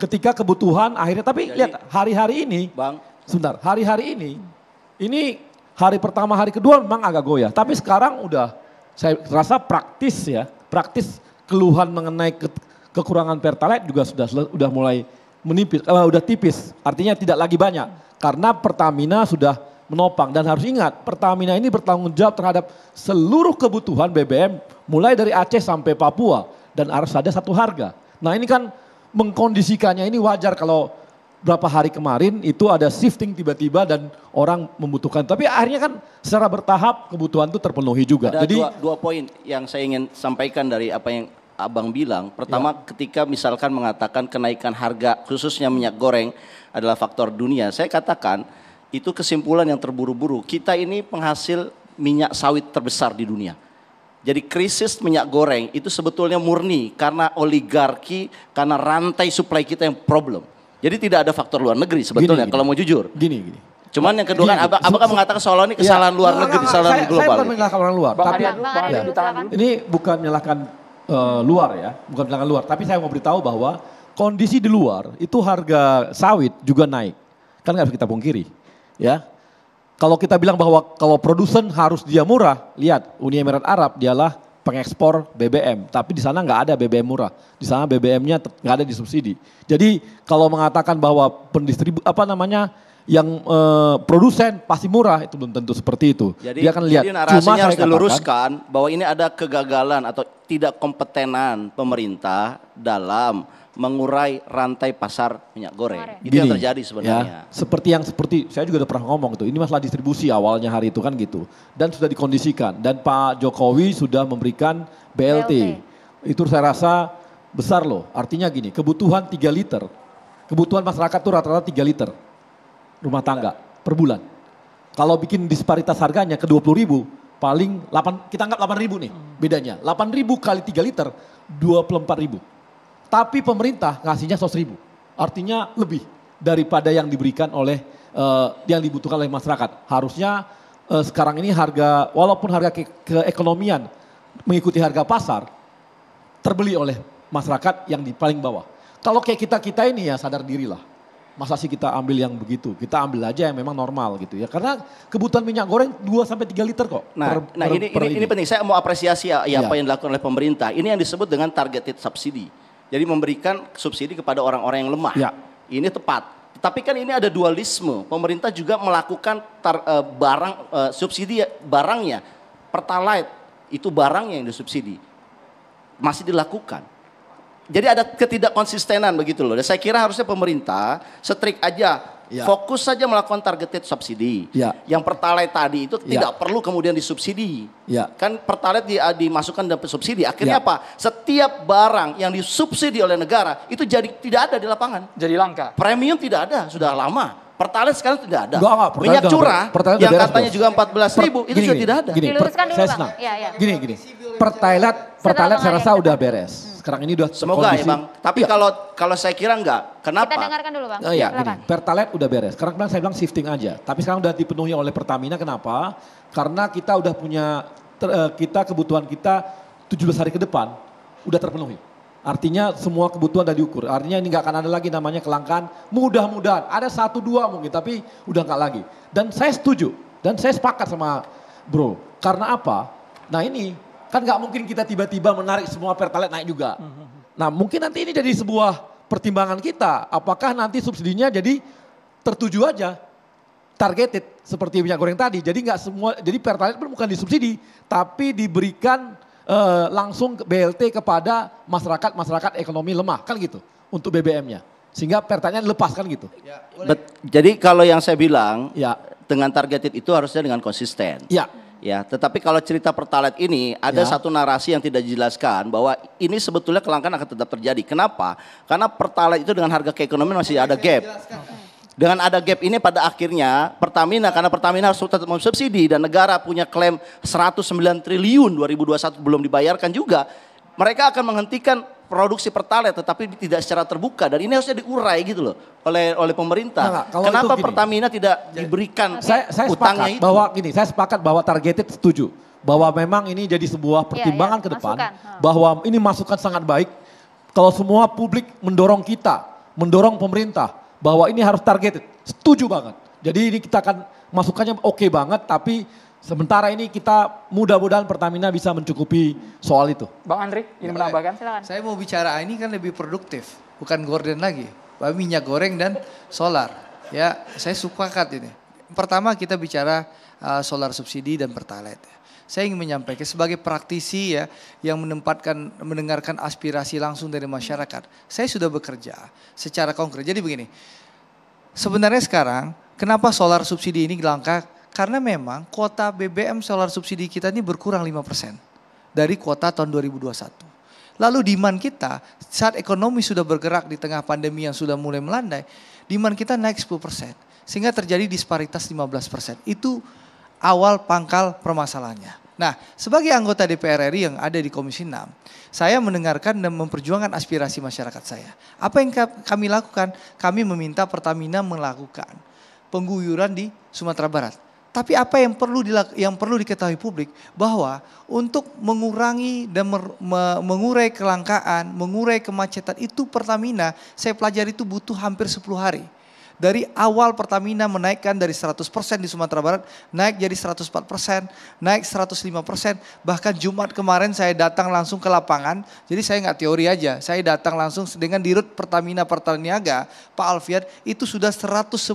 Ketika kebutuhan akhirnya, tapi Jadi, lihat hari-hari ini, bang, sebentar, hari-hari ini, ini hari pertama hari kedua memang agak goyah, tapi sekarang udah saya rasa praktis ya, praktis keluhan mengenai ke, kekurangan pertalite juga sudah sudah mulai menipis, eh, udah tipis, artinya tidak lagi banyak. Karena Pertamina sudah menopang dan harus ingat Pertamina ini bertanggung jawab terhadap seluruh kebutuhan BBM mulai dari Aceh sampai Papua dan harus ada satu harga. Nah ini kan mengkondisikannya ini wajar kalau berapa hari kemarin itu ada shifting tiba-tiba dan orang membutuhkan. Tapi akhirnya kan secara bertahap kebutuhan itu terpenuhi juga. Ada Jadi dua, dua poin yang saya ingin sampaikan dari apa yang Abang bilang, pertama ya. ketika misalkan mengatakan kenaikan harga khususnya minyak goreng adalah faktor dunia, saya katakan itu kesimpulan yang terburu-buru. Kita ini penghasil minyak sawit terbesar di dunia. Jadi krisis minyak goreng itu sebetulnya murni karena oligarki, karena rantai supply kita yang problem. Jadi tidak ada faktor luar negeri sebetulnya gini, gini. kalau mau jujur. Gini, gini. Cuman yang kedua kan abang, abang kan mengatakan soal ini ya. kesalahan ya. luar nah, negeri, nah, kesalahan global. Saya bukan menyalahkan orang luar, Bang tapi ya. ini bukan menyalahkan uh, luar ya, bukan bilangan luar. Tapi saya mau beritahu bahwa kondisi di luar itu harga sawit juga naik. Kan nggak harus kita pungkiri, ya. Kalau kita bilang bahwa kalau produsen harus dia murah, lihat Uni Emirat Arab dialah pengekspor BBM, tapi di sana nggak ada BBM murah. Di sana BBM-nya nggak ada disubsidi. Jadi kalau mengatakan bahwa pendistribu apa namanya yang uh, produsen pasti murah itu belum tentu seperti itu. Jadi, Dia akan lihat. Jadi narasinya Cuma harus bahwa ini ada kegagalan atau tidak kompetenan pemerintah dalam mengurai rantai pasar minyak goreng. Gini, itu yang terjadi sebenarnya. Ya, seperti yang seperti saya juga udah pernah ngomong tuh. Gitu. Ini masalah distribusi awalnya hari itu kan gitu. Dan sudah dikondisikan dan Pak Jokowi sudah memberikan BLT. BLT. Itu saya rasa besar loh. Artinya gini, kebutuhan 3 liter. Kebutuhan masyarakat tuh rata-rata 3 liter rumah tangga per bulan. Kalau bikin disparitas harganya ke 20 ribu, paling 8, kita anggap 8 ribu nih bedanya. 8 ribu kali 3 liter, 24 ribu. Tapi pemerintah ngasihnya 100 ribu. Artinya lebih daripada yang diberikan oleh, uh, yang dibutuhkan oleh masyarakat. Harusnya uh, sekarang ini harga, walaupun harga ke keekonomian mengikuti harga pasar, terbeli oleh masyarakat yang di paling bawah. Kalau kayak kita-kita ini ya sadar dirilah masa sih kita ambil yang begitu? Kita ambil aja yang memang normal gitu ya. Karena kebutuhan minyak goreng 2 sampai 3 liter kok. Nah, per, nah per, ini, per ini ini penting. Saya mau apresiasi ya, ya, iya. apa yang dilakukan oleh pemerintah. Ini yang disebut dengan targeted subsidi. Jadi memberikan subsidi kepada orang-orang yang lemah. Ya. Ini tepat. Tapi kan ini ada dualisme. Pemerintah juga melakukan tar, uh, barang uh, subsidi barangnya. Pertalite itu barang yang disubsidi. Masih dilakukan jadi ada ketidakkonsistenan begitu loh. saya kira harusnya pemerintah setrik aja Ya. Fokus saja melakukan targeted subsidi. Ya. Yang pertalite tadi itu ya. tidak perlu kemudian disubsidi. Ya. Kan pertalite di, dimasukkan dalam subsidi. Akhirnya ya. apa? Setiap barang yang disubsidi oleh negara itu jadi tidak ada di lapangan. Jadi langka. Premium tidak ada sudah lama. Pertalite sekarang tidak ada. Gak, gak, Minyak curah pertalite yang katanya juga 14 ribu per, itu gini, sudah gini, tidak ada. Gini, per, saya senang. Ya, ya, Gini, gini. Pertalite, pertalite saya rasa udah beres sekarang ini udah Semoga ya, kondisi, ya Bang. Tapi kalau iya. kalau kalau saya kira enggak. Kenapa? Kita dengarkan dulu Bang. Oh, iya. ini, Pertalite udah beres. Sekarang saya bilang shifting aja. Tapi sekarang udah dipenuhi oleh Pertamina kenapa? Karena kita udah punya ter, eh, kita kebutuhan kita 17 hari ke depan udah terpenuhi. Artinya semua kebutuhan udah diukur. Artinya ini nggak akan ada lagi namanya kelangkaan. Mudah-mudahan ada satu dua mungkin tapi udah nggak lagi. Dan saya setuju dan saya sepakat sama bro. Karena apa? Nah ini Kan nggak mungkin kita tiba-tiba menarik semua pertalite naik juga. Nah mungkin nanti ini jadi sebuah pertimbangan kita. Apakah nanti subsidinya jadi tertuju aja targeted seperti minyak goreng tadi. Jadi nggak semua, jadi pertalite pun bukan disubsidi, tapi diberikan uh, langsung BLT kepada masyarakat masyarakat ekonomi lemah kan gitu untuk BBM-nya. Sehingga pertanyaan lepas gitu. Ya, jadi kalau yang saya bilang ya. dengan targeted itu harusnya dengan konsisten. Ya. Ya, tetapi kalau cerita Pertalite ini ada ya. satu narasi yang tidak dijelaskan bahwa ini sebetulnya kelangkaan akan tetap terjadi. Kenapa? Karena Pertalite itu dengan harga keekonomian masih ada gap. Dengan ada gap ini pada akhirnya Pertamina karena Pertamina harus tetap mensubsidi dan negara punya klaim 109 triliun 2021 belum dibayarkan juga. Mereka akan menghentikan produksi pertalite tetapi tidak secara terbuka dan ini harusnya diurai gitu loh oleh oleh pemerintah. Nah, Kenapa gini, Pertamina tidak diberikan saya, saya utangnya itu? bahwa ini saya sepakat bahwa targeted setuju bahwa memang ini jadi sebuah iya, iya. pertimbangan ya, ya, ke depan masukan. bahwa ini masukan sangat baik kalau semua publik mendorong kita, mendorong pemerintah bahwa ini harus targeted. Setuju banget. Jadi ini kita akan masukannya oke okay banget tapi Sementara ini kita mudah-mudahan Pertamina bisa mencukupi soal itu. Bang Andri, ingin ya, menambahkan? Eh, Silakan. Saya mau bicara ini kan lebih produktif, bukan gorden lagi. Minyak goreng dan solar. Ya, saya kat ini. Pertama kita bicara uh, solar subsidi dan pertalite saya ingin menyampaikan sebagai praktisi ya yang menempatkan mendengarkan aspirasi langsung dari masyarakat. Saya sudah bekerja secara konkret. Jadi begini. Sebenarnya sekarang kenapa solar subsidi ini langkah karena memang kuota BBM solar subsidi kita ini berkurang 5% dari kuota tahun 2021. Lalu demand kita saat ekonomi sudah bergerak di tengah pandemi yang sudah mulai melandai, demand kita naik 10%. Sehingga terjadi disparitas 15%. Itu awal pangkal permasalahannya. Nah, sebagai anggota DPR RI yang ada di Komisi 6, saya mendengarkan dan memperjuangkan aspirasi masyarakat saya. Apa yang kami lakukan? Kami meminta Pertamina melakukan pengguyuran di Sumatera Barat. Tapi apa yang perlu yang perlu diketahui publik bahwa untuk mengurangi dan mer, me, mengurai kelangkaan, mengurai kemacetan itu Pertamina saya pelajari itu butuh hampir 10 hari. Dari awal Pertamina menaikkan dari 100% di Sumatera Barat, naik jadi 104%, naik 105%. Bahkan Jumat kemarin saya datang langsung ke lapangan, jadi saya nggak teori aja. Saya datang langsung dengan dirut Pertamina Pertaniaga, Pak Alfian, itu sudah 110%.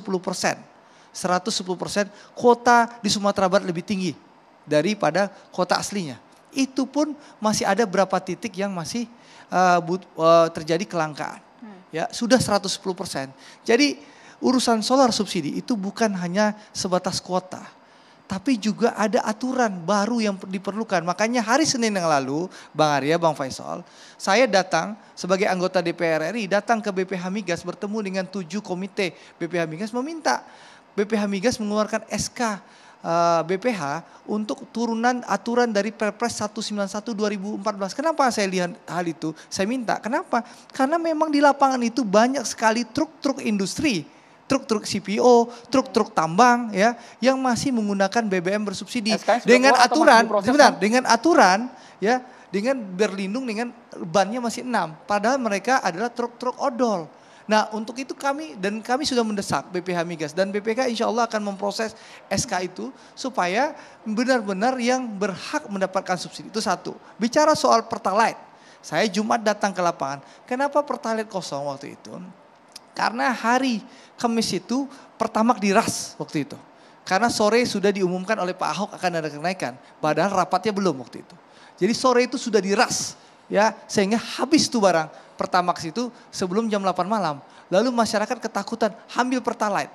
110% kuota di Sumatera Barat lebih tinggi daripada kuota aslinya. Itu pun masih ada berapa titik yang masih uh, uh, terjadi kelangkaan. Ya, sudah 110%. Jadi urusan solar subsidi itu bukan hanya sebatas kuota tapi juga ada aturan baru yang diperlukan. Makanya hari Senin yang lalu, Bang Arya, Bang Faisal, saya datang sebagai anggota DPR RI, datang ke BPH Migas bertemu dengan tujuh komite BPH Migas meminta BPH Migas mengeluarkan SK uh, eh, BPH untuk turunan aturan dari Perpres 191 2014. Kenapa saya lihat hal itu? Saya minta, kenapa? Karena memang di lapangan itu banyak sekali truk-truk industri truk-truk CPO, truk-truk tambang ya yang masih menggunakan BBM bersubsidi dengan aturan, sebentar, dengan aturan ya dengan berlindung dengan bannya masih enam. padahal mereka adalah truk-truk odol. Nah untuk itu kami dan kami sudah mendesak BPH Migas dan BPK insya Allah akan memproses SK itu supaya benar-benar yang berhak mendapatkan subsidi itu satu. Bicara soal pertalite, saya Jumat datang ke lapangan. Kenapa pertalite kosong waktu itu? Karena hari Kamis itu pertama diras waktu itu. Karena sore sudah diumumkan oleh Pak Ahok akan ada kenaikan. Padahal rapatnya belum waktu itu. Jadi sore itu sudah diras ya sehingga habis tuh barang. Pertamax itu sebelum jam 8 malam. Lalu masyarakat ketakutan ambil Pertalite.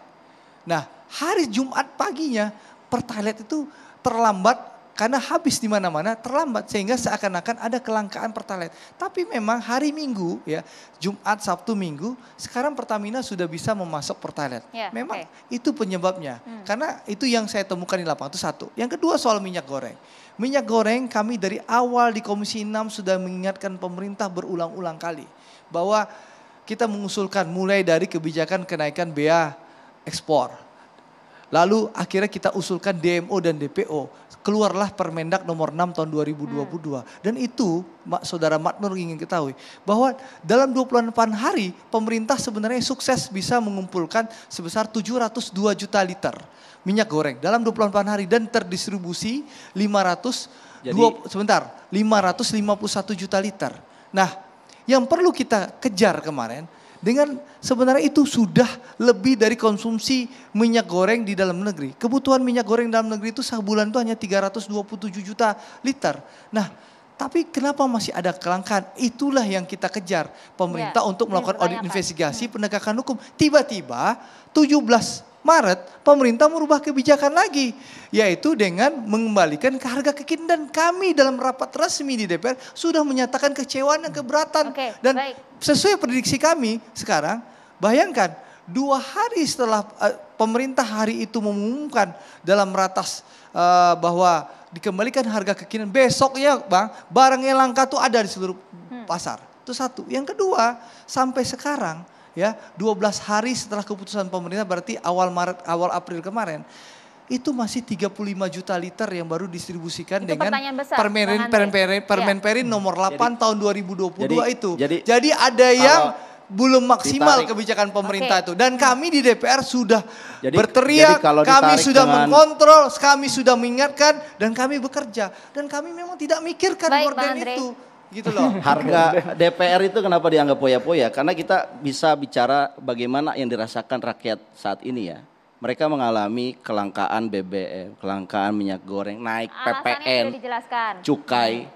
Nah hari Jumat paginya Pertalite itu terlambat karena habis di mana-mana terlambat sehingga seakan-akan ada kelangkaan pertalite. Tapi memang hari Minggu ya, Jumat, Sabtu, Minggu, sekarang Pertamina sudah bisa memasok pertalite. Ya, memang okay. itu penyebabnya. Hmm. Karena itu yang saya temukan di lapangan itu satu. Yang kedua soal minyak goreng. Minyak goreng kami dari awal di Komisi 6 sudah mengingatkan pemerintah berulang-ulang kali bahwa kita mengusulkan mulai dari kebijakan kenaikan bea ekspor Lalu akhirnya kita usulkan DMO dan DPO. Keluarlah Permendak nomor 6 tahun 2022. Hmm. Dan itu saudara Matnur ingin ketahui. Bahwa dalam 28 hari pemerintah sebenarnya sukses bisa mengumpulkan sebesar 702 juta liter minyak goreng. Dalam 28 hari dan terdistribusi 500 jadi, Dua, sebentar, 551 juta liter. Nah, yang perlu kita kejar kemarin dengan sebenarnya itu sudah lebih dari konsumsi minyak goreng di dalam negeri. Kebutuhan minyak goreng dalam negeri itu sebulan itu hanya 327 juta liter. Nah, tapi kenapa masih ada kelangkaan? Itulah yang kita kejar pemerintah ya, untuk melakukan audit investigasi hmm. penegakan hukum. Tiba-tiba 17 Maret, pemerintah merubah kebijakan lagi, yaitu dengan mengembalikan ke harga kekinian. dan kami dalam rapat resmi di DPR sudah menyatakan kecewaan dan keberatan okay, dan baik. sesuai prediksi kami sekarang, bayangkan dua hari setelah uh, pemerintah hari itu mengumumkan dalam ratas uh, bahwa dikembalikan harga kekinian ya bang barang yang langka itu ada di seluruh hmm. pasar itu satu yang kedua sampai sekarang ya 12 hari setelah keputusan pemerintah berarti awal Maret awal April kemarin itu masih 35 juta liter yang baru distribusikan itu dengan permen permen permen, delapan ya. perin nomor 8 jadi, tahun 2022 jadi, itu. Jadi, jadi ada yang belum maksimal ditarik. kebijakan pemerintah okay. itu dan kami di DPR sudah jadi, berteriak, jadi kalau kami sudah dengan... mengkontrol, kami sudah mengingatkan dan kami bekerja dan kami memang tidak mikirkan Baik, itu gitu loh. Harga DPR itu kenapa dianggap poya-poya? Karena kita bisa bicara bagaimana yang dirasakan rakyat saat ini ya. Mereka mengalami kelangkaan BBM, kelangkaan minyak goreng, naik PPN, cukai.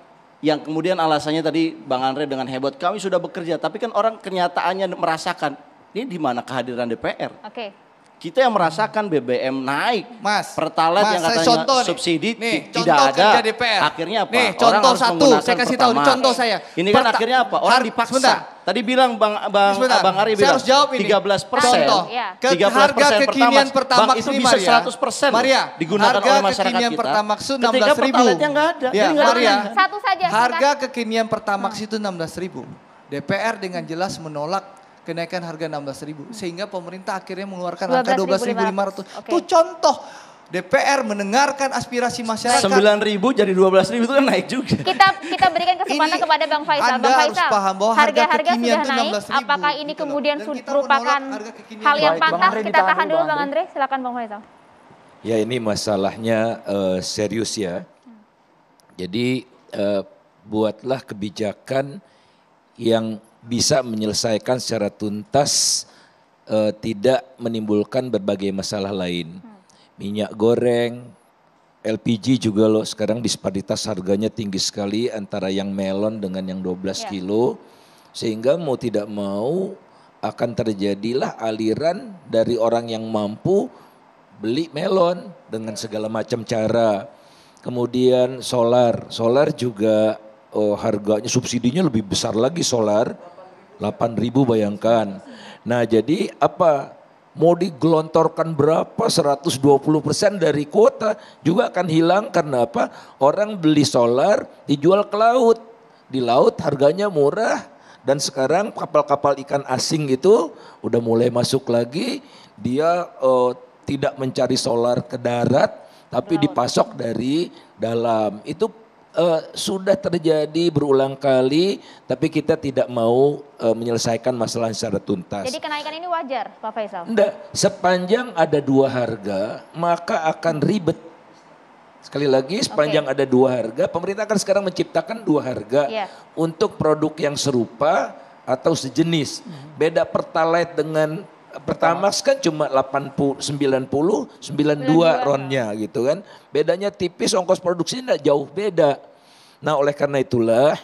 Yang kemudian alasannya tadi Bang Andre dengan hebat kami sudah bekerja, tapi kan orang kenyataannya merasakan ini di mana kehadiran DPR. Oke. Okay kita yang merasakan BBM naik. Mas, Pertalite yang katanya contoh subsidi nih, nih, tidak contoh ada. DPR. Akhirnya apa? Nih, contoh Orang harus satu, saya kasih pertama. tahu contoh saya. Ini kan Perta akhirnya apa? Orang har dipaksa. Sebentar. Tadi bilang Bang Bang sebentar, Bang Ari bilang saya harus jawab ini. 13 persen. Contoh, ya. 13 harga kekinian pertama itu ini, bisa 100 persen Maria, digunakan harga oleh masyarakat kekinian kita. Pertamax itu 16 ribu. Ketika ada. Ya, Maria, Maria, satu saja. Harga kekinian pertama itu 16 ribu. DPR dengan jelas menolak kenaikan harga 16.000 hmm. sehingga pemerintah akhirnya mengeluarkan 12 angka 12.500. Okay. Itu contoh DPR mendengarkan aspirasi masyarakat. 9.000 jadi 12.000 itu kan naik juga. Kita kita berikan kesempatan ini kepada Bang Faisal. Anda Bang Faisal, harus paham bahwa harga, harga sudah naik. Apakah ini gitu kemudian merupakan hal yang pantas? Kita tahan dulu Bang Andre. Silakan Bang Faisal. Ya ini masalahnya uh, serius ya. Hmm. Jadi uh, buatlah kebijakan yang bisa menyelesaikan secara tuntas uh, tidak menimbulkan berbagai masalah lain. Hmm. Minyak goreng, LPG juga loh sekarang disparitas harganya tinggi sekali antara yang melon dengan yang 12 yeah. kilo. Sehingga mau tidak mau akan terjadilah aliran dari orang yang mampu beli melon dengan segala macam cara. Kemudian solar, solar juga oh, harganya subsidinya lebih besar lagi solar ribu bayangkan. Nah jadi apa mau digelontorkan berapa 120 persen dari kuota juga akan hilang karena apa orang beli solar dijual ke laut. Di laut harganya murah dan sekarang kapal-kapal ikan asing itu udah mulai masuk lagi dia uh, tidak mencari solar ke darat tapi dipasok dari dalam itu uh, sudah terjadi berulang kali, tapi kita tidak mau uh, menyelesaikan masalah secara tuntas. Jadi kenaikan ini wajar, Pak Faisal? Tidak, sepanjang ada dua harga, maka akan ribet. Sekali lagi, sepanjang okay. ada dua harga, pemerintah akan sekarang menciptakan dua harga yeah. untuk produk yang serupa atau sejenis. Hmm. Beda pertalite dengan pertama kan cuma 80 90 92 ronnya gitu kan. Bedanya tipis ongkos produksi enggak jauh beda. Nah, oleh karena itulah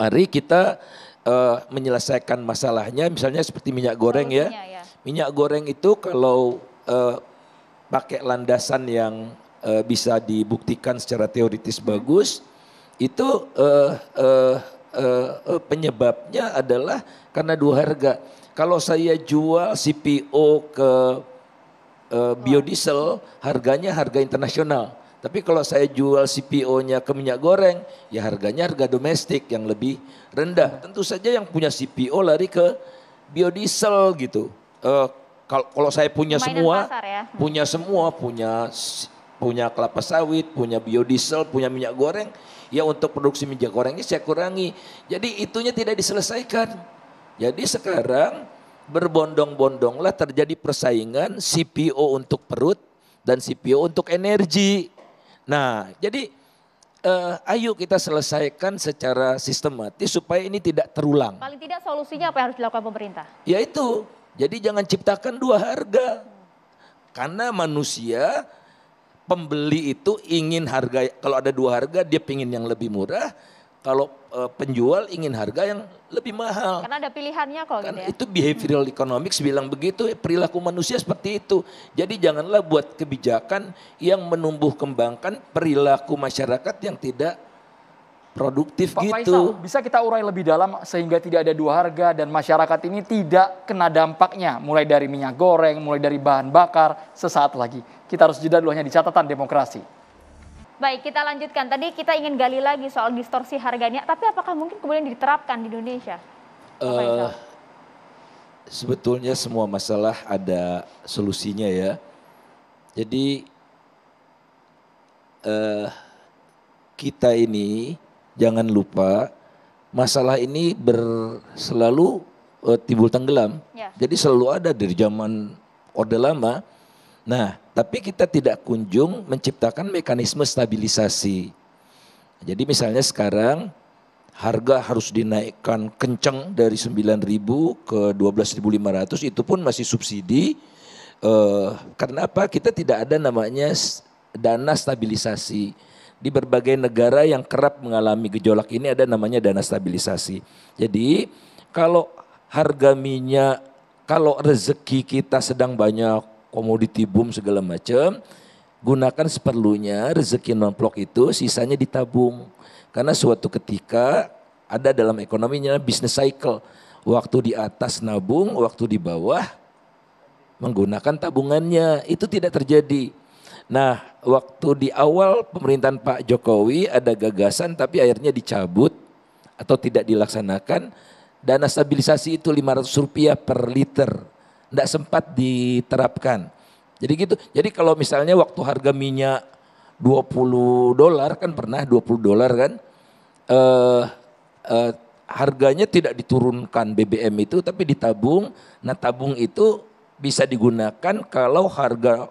mari kita uh, menyelesaikan masalahnya misalnya seperti minyak goreng ya. Iya, iya. Minyak goreng itu kalau uh, pakai landasan yang uh, bisa dibuktikan secara teoritis hmm. bagus itu uh, uh, uh, penyebabnya adalah karena dua harga kalau saya jual CPO ke uh, biodiesel, harganya harga internasional. Tapi kalau saya jual CPO-nya ke minyak goreng, ya harganya harga domestik yang lebih rendah. Tentu saja yang punya CPO lari ke biodiesel gitu. Uh, kalau, saya punya Mainan semua, ya. Hmm. punya semua, punya punya kelapa sawit, punya biodiesel, punya minyak goreng, ya untuk produksi minyak gorengnya saya kurangi. Jadi itunya tidak diselesaikan. Jadi sekarang berbondong-bondonglah terjadi persaingan CPO untuk perut dan CPO untuk energi. Nah, jadi eh, ayo kita selesaikan secara sistematis supaya ini tidak terulang. Paling tidak solusinya apa yang harus dilakukan pemerintah? Ya itu. jadi jangan ciptakan dua harga. Karena manusia pembeli itu ingin harga kalau ada dua harga dia ingin yang lebih murah, kalau uh, penjual ingin harga yang lebih mahal. Karena ada pilihannya kok kan gitu ya. Itu behavioral economics bilang begitu, perilaku manusia seperti itu. Jadi janganlah buat kebijakan yang menumbuh kembangkan perilaku masyarakat yang tidak produktif Pak gitu. Faisal, bisa kita urai lebih dalam sehingga tidak ada dua harga dan masyarakat ini tidak kena dampaknya mulai dari minyak goreng, mulai dari bahan bakar sesaat lagi. Kita harus jeda dulu hanya di catatan demokrasi. Baik, kita lanjutkan. Tadi kita ingin gali lagi soal distorsi harganya, tapi apakah mungkin kemudian diterapkan di Indonesia? Uh, sebetulnya semua masalah ada solusinya ya. Jadi uh, kita ini jangan lupa masalah ini ber, selalu uh, eh, timbul tenggelam. Yeah. Jadi selalu ada dari zaman Orde Lama. Nah, tapi kita tidak kunjung menciptakan mekanisme stabilisasi. Jadi misalnya sekarang harga harus dinaikkan kencang dari 9.000 ke 12.500 itu pun masih subsidi eh, karena apa kita tidak ada namanya dana stabilisasi di berbagai negara yang kerap mengalami gejolak ini ada namanya dana stabilisasi jadi kalau harga minyak kalau rezeki kita sedang banyak komoditi boom segala macam, gunakan seperlunya rezeki nonplok itu, sisanya ditabung. Karena suatu ketika ada dalam ekonominya bisnis cycle. Waktu di atas nabung, waktu di bawah menggunakan tabungannya. Itu tidak terjadi. Nah, waktu di awal pemerintahan Pak Jokowi ada gagasan tapi akhirnya dicabut atau tidak dilaksanakan dana stabilisasi itu 500 rupiah per liter tidak sempat diterapkan. Jadi gitu. Jadi kalau misalnya waktu harga minyak 20 dolar kan pernah 20 dolar kan eh, eh, harganya tidak diturunkan BBM itu tapi ditabung. Nah, tabung itu bisa digunakan kalau harga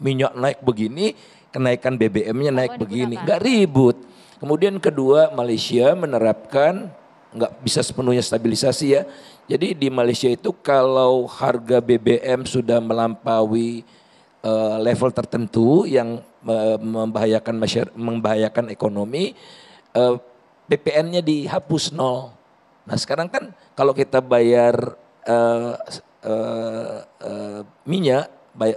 minyak naik begini, kenaikan BBM-nya naik begini, nggak ribut. Kemudian kedua, Malaysia menerapkan nggak bisa sepenuhnya stabilisasi ya. Jadi di Malaysia itu kalau harga BBM sudah melampaui uh, level tertentu yang uh, membahayakan masyarakat, membahayakan ekonomi, uh, eh, PPN-nya dihapus nol. Nah sekarang kan kalau kita bayar uh, uh, uh, minyak,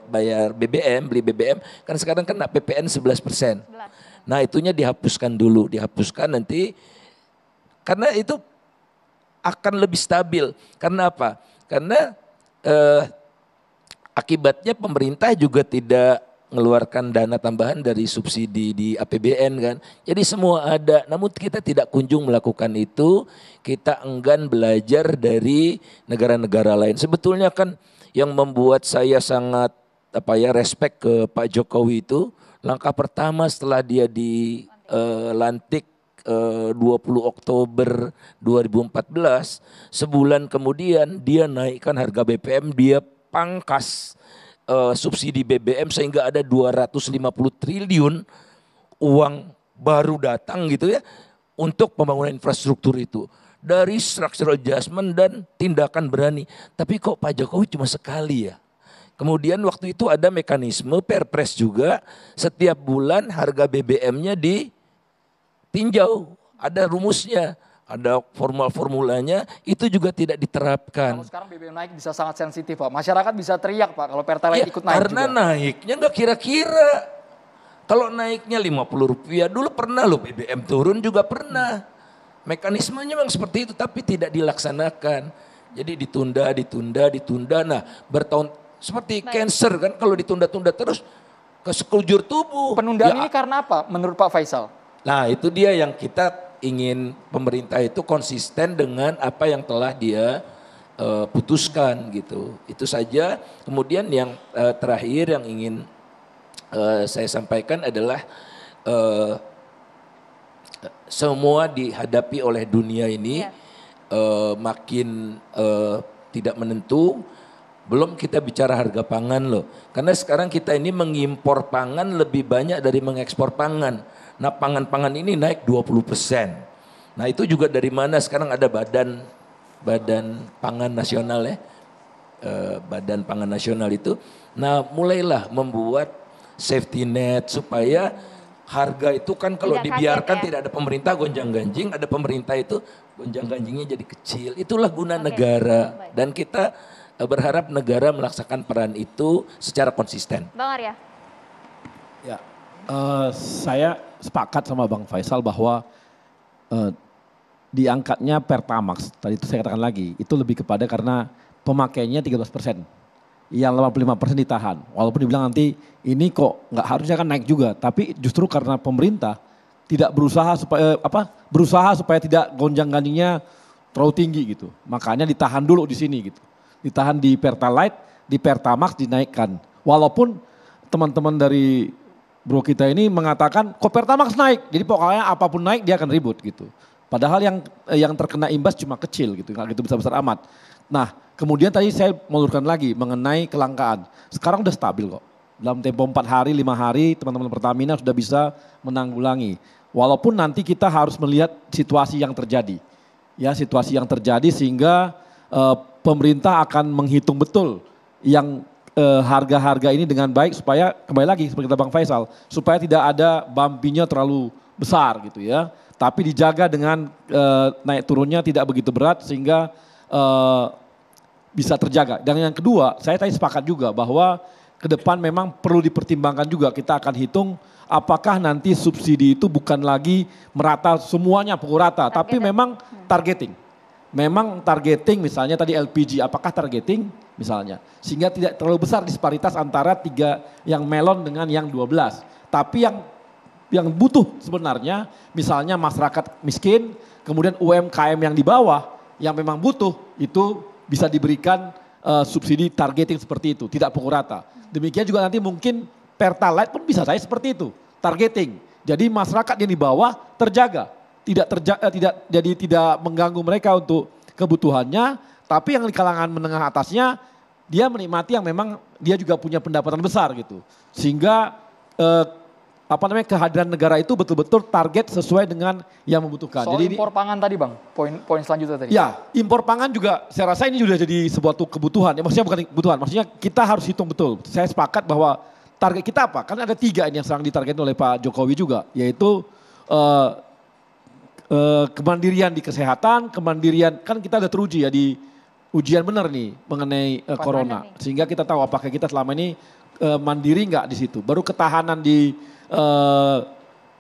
bayar, BBM, beli BBM, kan sekarang kan PPN 11 persen. Nah itunya dihapuskan dulu, dihapuskan nanti karena itu akan lebih stabil. Karena apa? Karena eh, akibatnya pemerintah juga tidak mengeluarkan dana tambahan dari subsidi di APBN kan. Jadi semua ada, namun kita tidak kunjung melakukan itu, kita enggan belajar dari negara-negara lain. Sebetulnya kan yang membuat saya sangat apa ya respect ke Pak Jokowi itu langkah pertama setelah dia dilantik eh, uh, 20 eh, Oktober 2014 sebulan kemudian dia naikkan harga BBM dia pangkas eh, subsidi BBM sehingga ada 250 triliun uang baru datang gitu ya untuk pembangunan infrastruktur itu dari structural adjustment dan tindakan berani. Tapi kok Pak Jokowi cuma sekali ya? Kemudian waktu itu ada mekanisme perpres juga setiap bulan harga BBM-nya di tinjau, ada rumusnya, ada formal-formulanya, itu juga tidak diterapkan. Kalau sekarang BBM naik bisa sangat sensitif Pak, masyarakat bisa teriak Pak kalau Pertalite ya, ikut naik Karena juga. naiknya enggak kira-kira. Kalau naiknya 50 rupiah, dulu pernah loh BBM turun juga pernah. Mekanismenya memang seperti itu, tapi tidak dilaksanakan. Jadi ditunda, ditunda, ditunda. Nah bertahun, seperti nah, cancer kan kalau ditunda-tunda terus ke sekujur tubuh. Penundaan ya, ini karena apa menurut Pak Faisal? Nah, itu dia yang kita ingin pemerintah itu konsisten dengan apa yang telah dia uh, putuskan gitu. Itu saja. Kemudian yang uh, terakhir yang ingin uh, saya sampaikan adalah uh, semua dihadapi oleh dunia ini ya. uh, makin uh, tidak menentu. Belum kita bicara harga pangan loh. Karena sekarang kita ini mengimpor pangan lebih banyak dari mengekspor pangan. Nah pangan-pangan ini naik 20 persen. Nah itu juga dari mana sekarang ada badan badan pangan nasional ya. Eh, badan pangan nasional itu. Nah mulailah membuat safety net supaya harga itu kan kalau tidak dibiarkan kaget, ya? tidak ada pemerintah gonjang ganjing, ada pemerintah itu gonjang ganjingnya jadi kecil. Itulah guna okay. negara dan kita eh, berharap negara melaksanakan peran itu secara konsisten. Bang Arya. Eh, saya sepakat sama Bang Faisal bahwa uh, diangkatnya Pertamax, tadi itu saya katakan lagi, itu lebih kepada karena pemakainya 13 persen. Yang 85 persen ditahan. Walaupun dibilang nanti ini kok nggak harusnya kan naik juga. Tapi justru karena pemerintah tidak berusaha supaya eh, apa berusaha supaya tidak gonjang ganjingnya terlalu tinggi gitu. Makanya ditahan dulu di sini gitu. Ditahan di Pertalite, di Pertamax dinaikkan. Walaupun teman-teman dari bro kita ini mengatakan Pertamax naik. Jadi pokoknya apapun naik dia akan ribut gitu. Padahal yang eh, yang terkena imbas cuma kecil gitu, nggak gitu besar-besar amat. Nah, kemudian tadi saya meluruskan lagi mengenai kelangkaan. Sekarang udah stabil kok. Dalam tempo 4 hari, 5 hari teman-teman Pertamina sudah bisa menanggulangi. Walaupun nanti kita harus melihat situasi yang terjadi. Ya, situasi yang terjadi sehingga uh, pemerintah akan menghitung betul yang Eh, harga-harga ini dengan baik supaya kembali lagi seperti kata Bang Faisal, supaya tidak ada bampinya terlalu besar gitu ya. Tapi dijaga dengan uh, naik turunnya tidak begitu berat sehingga uh, bisa terjaga. Dan yang kedua, saya tadi sepakat juga bahwa ke depan memang perlu dipertimbangkan juga kita akan hitung apakah nanti subsidi itu bukan lagi merata semuanya pukul rata, targeting. tapi memang targeting. Memang targeting misalnya tadi LPG, apakah targeting? misalnya. Sehingga tidak terlalu besar disparitas antara tiga yang melon dengan yang 12. Tapi yang yang butuh sebenarnya misalnya masyarakat miskin, kemudian UMKM yang di bawah yang memang butuh itu bisa diberikan uh, subsidi targeting seperti itu, tidak pukul rata. Demikian juga nanti mungkin Pertalite pun bisa saya seperti itu, targeting. Jadi masyarakat yang di bawah terjaga, tidak terjaga eh, tidak jadi tidak mengganggu mereka untuk kebutuhannya, tapi yang di kalangan menengah atasnya dia menikmati yang memang dia juga punya pendapatan besar gitu. Sehingga eh, apa namanya kehadiran negara itu betul-betul target sesuai dengan yang membutuhkan. Soal jadi impor pangan tadi bang, poin poin selanjutnya tadi. Ya, impor pangan juga saya rasa ini sudah jadi sebuah kebutuhan. Ya, maksudnya bukan kebutuhan, maksudnya kita harus hitung betul. Saya sepakat bahwa target kita apa? Karena ada tiga ini yang sedang ditargetkan oleh Pak Jokowi juga, yaitu eh, eh, kemandirian di kesehatan, kemandirian kan kita ada teruji ya di ujian benar nih mengenai uh, corona, sehingga kita tahu apakah kita selama ini uh, mandiri nggak di situ. Baru ketahanan di uh,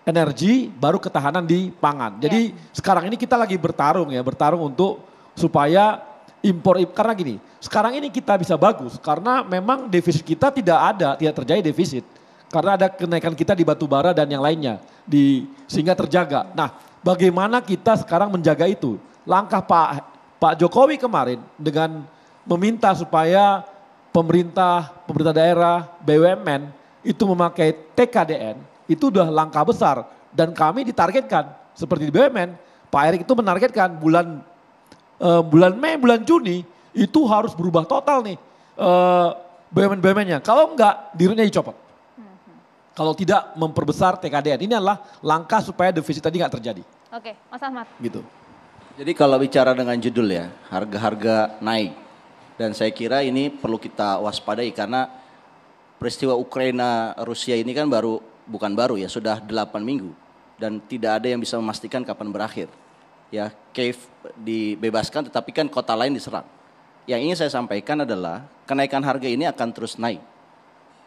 energi, baru ketahanan di pangan. Jadi yeah. sekarang ini kita lagi bertarung ya, bertarung untuk supaya impor karena gini, sekarang ini kita bisa bagus karena memang defisit kita tidak ada, tidak terjadi defisit. Karena ada kenaikan kita di batu bara dan yang lainnya di sehingga terjaga. Nah, bagaimana kita sekarang menjaga itu? Langkah Pak Pak Jokowi kemarin dengan meminta supaya pemerintah, pemerintah daerah, BUMN itu memakai TKDN itu sudah langkah besar dan kami ditargetkan seperti di BUMN Pak Erick itu menargetkan bulan uh, bulan Mei bulan Juni itu harus berubah total nih uh, eh, BUMN-BUMN-nya kalau enggak dirinya dicopot kalau tidak memperbesar TKDN ini adalah langkah supaya defisit tadi enggak terjadi. Oke, Mas Ahmad. Gitu. Jadi kalau bicara dengan judul ya, harga-harga naik. Dan saya kira ini perlu kita waspadai karena peristiwa Ukraina Rusia ini kan baru bukan baru ya, sudah 8 minggu dan tidak ada yang bisa memastikan kapan berakhir. Ya, Kiev dibebaskan tetapi kan kota lain diserang. Yang ingin saya sampaikan adalah kenaikan harga ini akan terus naik.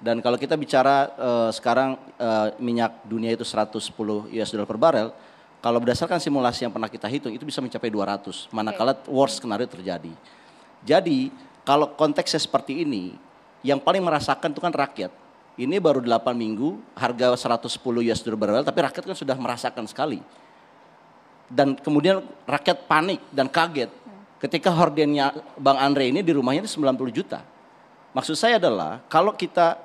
Dan kalau kita bicara eh, sekarang eh, minyak dunia itu 110 US dollar per barel, kalau berdasarkan simulasi yang pernah kita hitung itu bisa mencapai 200 manakala worst skenario terjadi. Jadi kalau konteksnya seperti ini yang paling merasakan itu kan rakyat. Ini baru 8 minggu, harga 110 US dollar barrel, tapi rakyat kan sudah merasakan sekali. Dan kemudian rakyat panik dan kaget ketika hordennya Bang Andre ini di rumahnya itu 90 juta. Maksud saya adalah kalau kita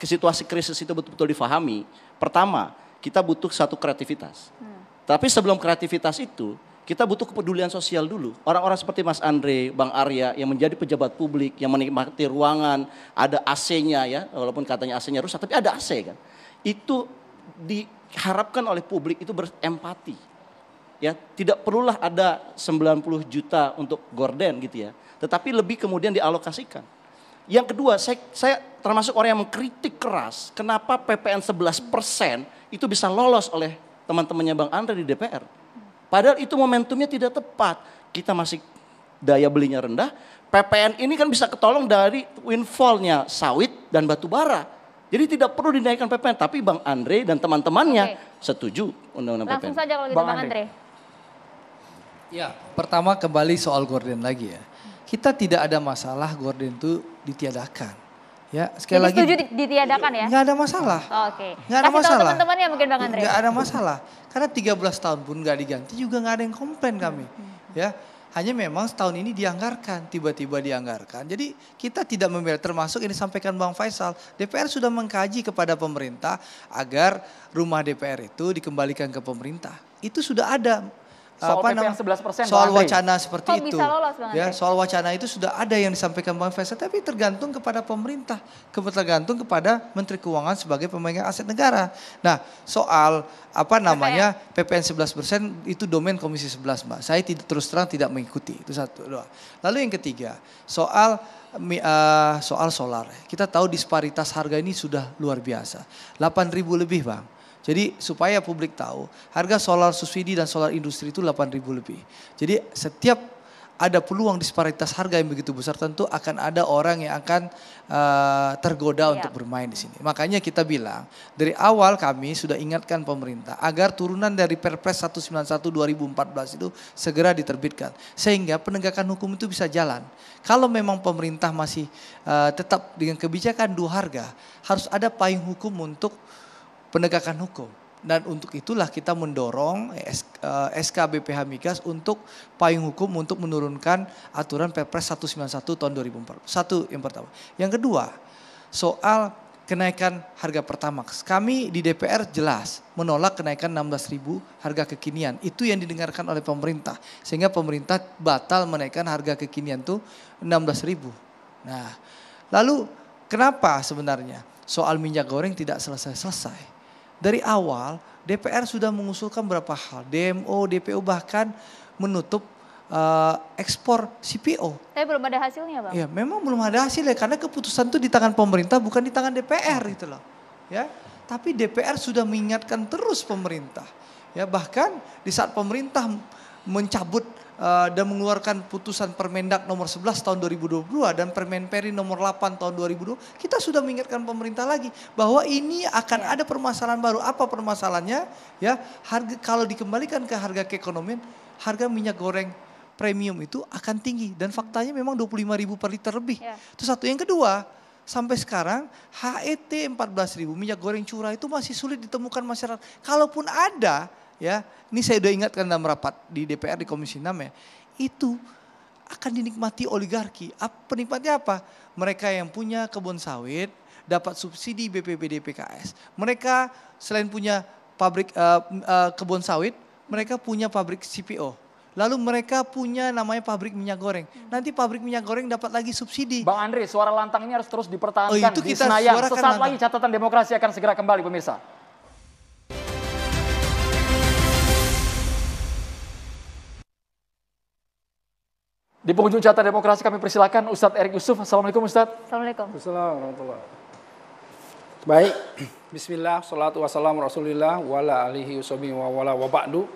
ke situasi krisis itu betul-betul difahami, pertama kita butuh satu kreativitas. Hmm tapi sebelum kreativitas itu, kita butuh kepedulian sosial dulu. Orang-orang seperti Mas Andre, Bang Arya yang menjadi pejabat publik, yang menikmati ruangan, ada AC-nya ya, walaupun katanya AC-nya rusak, tapi ada AC kan. Itu diharapkan oleh publik itu berempati. Ya, tidak perlulah ada 90 juta untuk gorden gitu ya. Tetapi lebih kemudian dialokasikan. Yang kedua, saya, saya termasuk orang yang mengkritik keras kenapa PPN 11% itu bisa lolos oleh teman-temannya Bang Andre di DPR. Padahal itu momentumnya tidak tepat. Kita masih daya belinya rendah. PPN ini kan bisa ketolong dari windfallnya sawit dan batu bara. Jadi tidak perlu dinaikkan PPN. Tapi Bang Andre dan teman-temannya okay. setuju undang-undang PPN. Langsung saja kalau gitu Bang, Bang Andre. Andre. Ya, pertama kembali soal gorden lagi ya. Kita tidak ada masalah gorden itu ditiadakan. Ya, sekali Jadi lagi. setuju ditiadakan ya? Enggak ada masalah. Oh, Oke. Okay. Enggak ada Kasih masalah. teman-teman ya mungkin Bang Andre. Enggak ada masalah. Karena 13 tahun pun nggak diganti juga enggak ada yang komplain kami. Ya, hanya memang setahun ini dianggarkan, tiba-tiba dianggarkan. Jadi kita tidak membela termasuk ini sampaikan Bang Faisal, DPR sudah mengkaji kepada pemerintah agar rumah DPR itu dikembalikan ke pemerintah. Itu sudah ada soal apa namanya yang persen soal wacana seperti itu lolos, Bang ya soal wacana itu sudah ada yang disampaikan Bang Faisal tapi tergantung kepada pemerintah tergantung kepada Menteri Keuangan sebagai pemegang aset negara nah soal apa namanya PPN, PPN 11 persen itu domain Komisi 11 Mbak saya tidak terus terang tidak mengikuti itu satu dua lalu yang ketiga soal eh, soal solar kita tahu disparitas harga ini sudah luar biasa 8.000 lebih Bang jadi supaya publik tahu, harga solar subsidi dan solar industri itu 8.000 lebih. Jadi setiap ada peluang disparitas harga yang begitu besar tentu akan ada orang yang akan uh, tergoda ya. untuk bermain di sini. Makanya kita bilang dari awal kami sudah ingatkan pemerintah agar turunan dari Perpres 191 2014 itu segera diterbitkan sehingga penegakan hukum itu bisa jalan. Kalau memang pemerintah masih uh, tetap dengan kebijakan dua harga harus ada payung hukum untuk penegakan hukum. Dan untuk itulah kita mendorong eh, SK eh, BPH Migas untuk payung hukum untuk menurunkan aturan Perpres 191 tahun 2004. Satu yang pertama. Yang kedua, soal kenaikan harga Pertamax. Kami di DPR jelas menolak kenaikan 16.000 harga kekinian. Itu yang didengarkan oleh pemerintah. Sehingga pemerintah batal menaikkan harga kekinian tuh 16.000. Nah, lalu kenapa sebenarnya soal minyak goreng tidak selesai-selesai? dari awal DPR sudah mengusulkan berapa hal, DMO, DPO bahkan menutup uh, ekspor CPO. Tapi belum ada hasilnya, Bang. Ya, memang belum ada hasilnya karena keputusan itu di tangan pemerintah bukan di tangan DPR gitu loh. Ya. Tapi DPR sudah mengingatkan terus pemerintah. Ya, bahkan di saat pemerintah mencabut Eh, dan mengeluarkan putusan Permendak nomor 11 tahun 2022 dan Permenperi nomor 8 tahun 2002, kita sudah mengingatkan pemerintah lagi bahwa ini akan ya. ada permasalahan baru. Apa permasalahannya? Ya, harga kalau dikembalikan ke harga keekonomian, harga minyak goreng premium itu akan tinggi dan faktanya memang 25.000 per liter lebih. Ya. Itu satu. Yang kedua, sampai sekarang HET 14.000 minyak goreng curah itu masih sulit ditemukan masyarakat. Kalaupun ada, ya ini saya sudah ingatkan dalam rapat di DPR di Komisi 6 ya, itu akan dinikmati oligarki. Penikmatnya apa? Mereka yang punya kebun sawit dapat subsidi BPBD PKS. Mereka selain punya pabrik uh, uh, kebun sawit, mereka punya pabrik CPO. Lalu mereka punya namanya pabrik minyak goreng. Nanti pabrik minyak goreng dapat lagi subsidi. Bang Andre, suara lantang ini harus terus dipertahankan oh, itu kita di Senayan. Sesaat lagi catatan demokrasi akan segera kembali pemirsa. Di penghujung Catatan demokrasi kami persilakan Ustadz Erik Yusuf. Assalamualaikum Ustadz. Assalamualaikum. Assalamualaikum Baik, Bismillah, salatu wassalamu rasulillah, wala alihi usabi wa wala wa ba'du.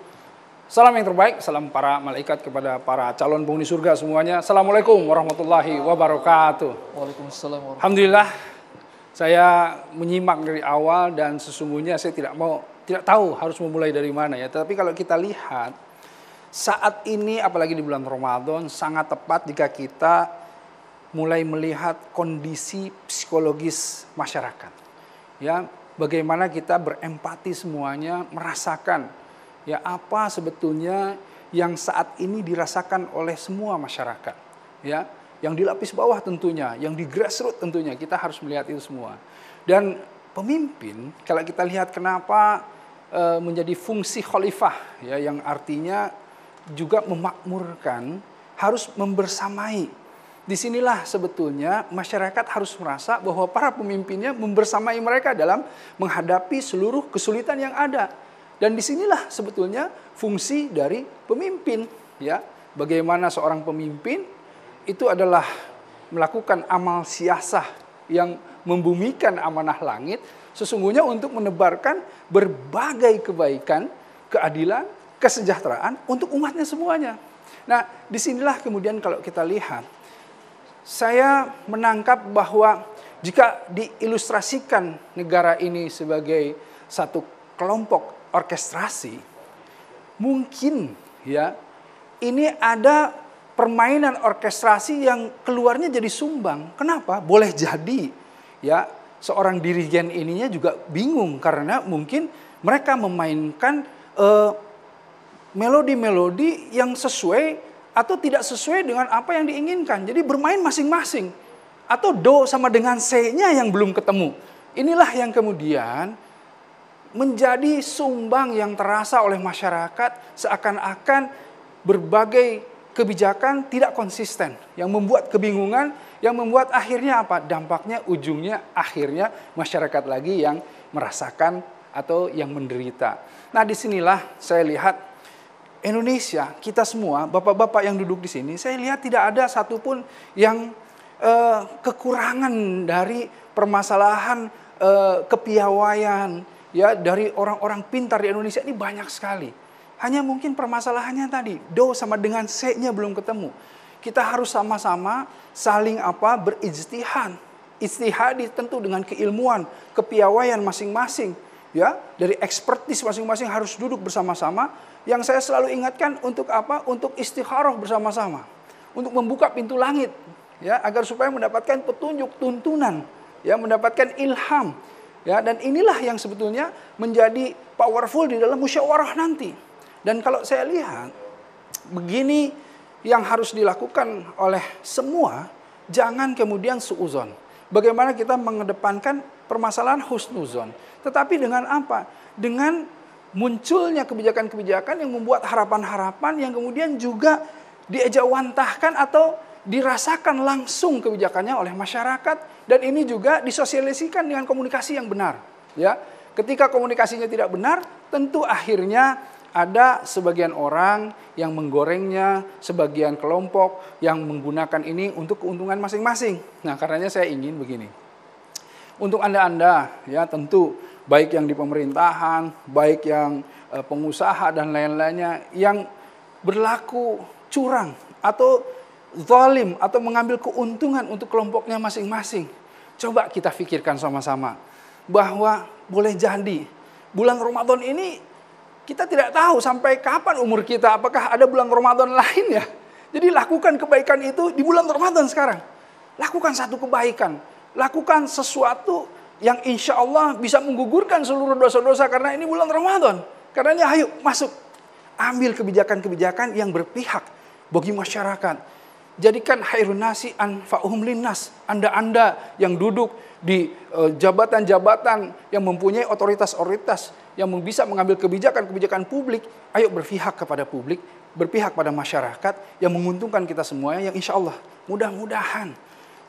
Salam yang terbaik, salam para malaikat kepada para calon penghuni surga semuanya. Assalamualaikum warahmatullahi wabarakatuh. Waalaikumsalam warahmatullahi Alhamdulillah, saya menyimak dari awal dan sesungguhnya saya tidak mau, tidak tahu harus memulai dari mana ya. Tapi kalau kita lihat, saat ini apalagi di bulan Ramadan sangat tepat jika kita mulai melihat kondisi psikologis masyarakat. Ya, bagaimana kita berempati semuanya, merasakan ya apa sebetulnya yang saat ini dirasakan oleh semua masyarakat. Ya, yang di lapis bawah tentunya, yang di grassroots tentunya kita harus melihat itu semua. Dan pemimpin kalau kita lihat kenapa eh, menjadi fungsi khalifah ya yang artinya juga memakmurkan, harus membersamai. Disinilah sebetulnya masyarakat harus merasa bahwa para pemimpinnya membersamai mereka dalam menghadapi seluruh kesulitan yang ada. Dan disinilah sebetulnya fungsi dari pemimpin. ya Bagaimana seorang pemimpin itu adalah melakukan amal siasah yang membumikan amanah langit sesungguhnya untuk menebarkan berbagai kebaikan, keadilan, kesejahteraan untuk umatnya semuanya. Nah, disinilah kemudian kalau kita lihat, saya menangkap bahwa jika diilustrasikan negara ini sebagai satu kelompok orkestrasi, mungkin ya ini ada permainan orkestrasi yang keluarnya jadi sumbang. Kenapa? Boleh jadi ya seorang dirigen ininya juga bingung karena mungkin mereka memainkan uh, melodi-melodi yang sesuai atau tidak sesuai dengan apa yang diinginkan. Jadi bermain masing-masing. Atau do sama dengan C-nya yang belum ketemu. Inilah yang kemudian menjadi sumbang yang terasa oleh masyarakat seakan-akan berbagai kebijakan tidak konsisten yang membuat kebingungan yang membuat akhirnya apa dampaknya ujungnya akhirnya masyarakat lagi yang merasakan atau yang menderita. Nah, disinilah saya lihat Indonesia, kita semua, bapak-bapak yang duduk di sini, saya lihat tidak ada satupun yang eh, kekurangan dari permasalahan eh, kepiawaian ya dari orang-orang pintar di Indonesia ini banyak sekali. Hanya mungkin permasalahannya tadi, do sama dengan se-nya belum ketemu. Kita harus sama-sama saling apa berijtihan. Ijtihadi tentu dengan keilmuan, kepiawaian masing-masing, ya, dari ekspertis masing-masing harus duduk bersama-sama yang saya selalu ingatkan untuk apa? Untuk istikharah bersama-sama, untuk membuka pintu langit, ya agar supaya mendapatkan petunjuk, tuntunan, ya mendapatkan ilham, ya dan inilah yang sebetulnya menjadi powerful di dalam musyawarah nanti. Dan kalau saya lihat begini yang harus dilakukan oleh semua, jangan kemudian suuzon. Bagaimana kita mengedepankan permasalahan husnuzon. Tetapi dengan apa? Dengan munculnya kebijakan-kebijakan yang membuat harapan-harapan yang kemudian juga diejawantahkan atau dirasakan langsung kebijakannya oleh masyarakat dan ini juga disosialisikan dengan komunikasi yang benar ya ketika komunikasinya tidak benar tentu akhirnya ada sebagian orang yang menggorengnya, sebagian kelompok yang menggunakan ini untuk keuntungan masing-masing. Nah, karenanya saya ingin begini. Untuk Anda-anda ya tentu baik yang di pemerintahan, baik yang eh, pengusaha dan lain-lainnya yang berlaku curang atau zalim atau mengambil keuntungan untuk kelompoknya masing-masing. Coba kita pikirkan sama-sama bahwa boleh jadi bulan Ramadan ini kita tidak tahu sampai kapan umur kita, apakah ada bulan Ramadan lain ya. Jadi lakukan kebaikan itu di bulan Ramadan sekarang. Lakukan satu kebaikan, lakukan sesuatu yang insya Allah bisa menggugurkan seluruh dosa-dosa karena ini bulan Ramadan. Karena ini ayo masuk. Ambil kebijakan-kebijakan yang berpihak bagi masyarakat. Jadikan khairun nasi anfa'uhum linnas. Anda-anda yang duduk di eh, jabatan-jabatan yang mempunyai otoritas-otoritas yang bisa mengambil kebijakan-kebijakan publik, ayo berpihak kepada publik, berpihak pada masyarakat yang menguntungkan kita semuanya yang insya Allah mudah-mudahan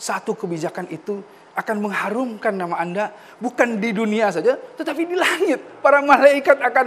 satu kebijakan itu akan mengharumkan nama Anda bukan di dunia saja, tetapi di langit. Para malaikat akan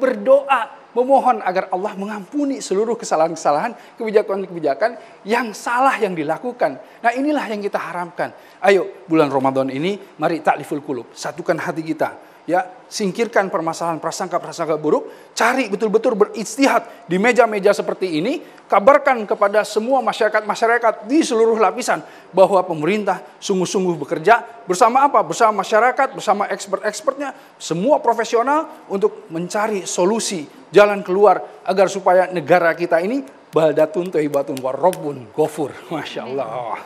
berdoa memohon agar Allah mengampuni seluruh kesalahan-kesalahan, kebijakan-kebijakan yang salah yang dilakukan. Nah inilah yang kita harapkan. Ayo bulan Ramadan ini mari takliful qulub, satukan hati kita ya singkirkan permasalahan prasangka-prasangka buruk, cari betul-betul beristihad di meja-meja seperti ini, kabarkan kepada semua masyarakat-masyarakat di seluruh lapisan bahwa pemerintah sungguh-sungguh bekerja bersama apa? Bersama masyarakat, bersama expert-expertnya, semua profesional untuk mencari solusi, jalan keluar agar supaya negara kita ini baldatun thayyibatun warobun gofur Masya Allah.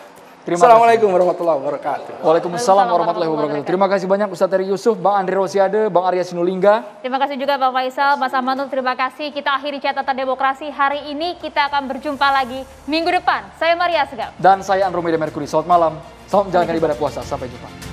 Terima Assalamualaikum kasih. warahmatullahi wabarakatuh. Waalaikumsalam warahmatullahi wabarakatuh. Terima kasih banyak Ustaz Tari Yusuf, Bang Andri Rosiade, Bang Arya Sinulinga. Terima kasih juga Bang Faisal, Mas Amantun. Terima kasih. Kita akhiri catatan demokrasi hari ini. Kita akan berjumpa lagi minggu depan. Saya Maria Segap. Dan saya Andromeda Mercury. Selamat malam. Selamat menjalankan ibadah puasa. Sampai jumpa.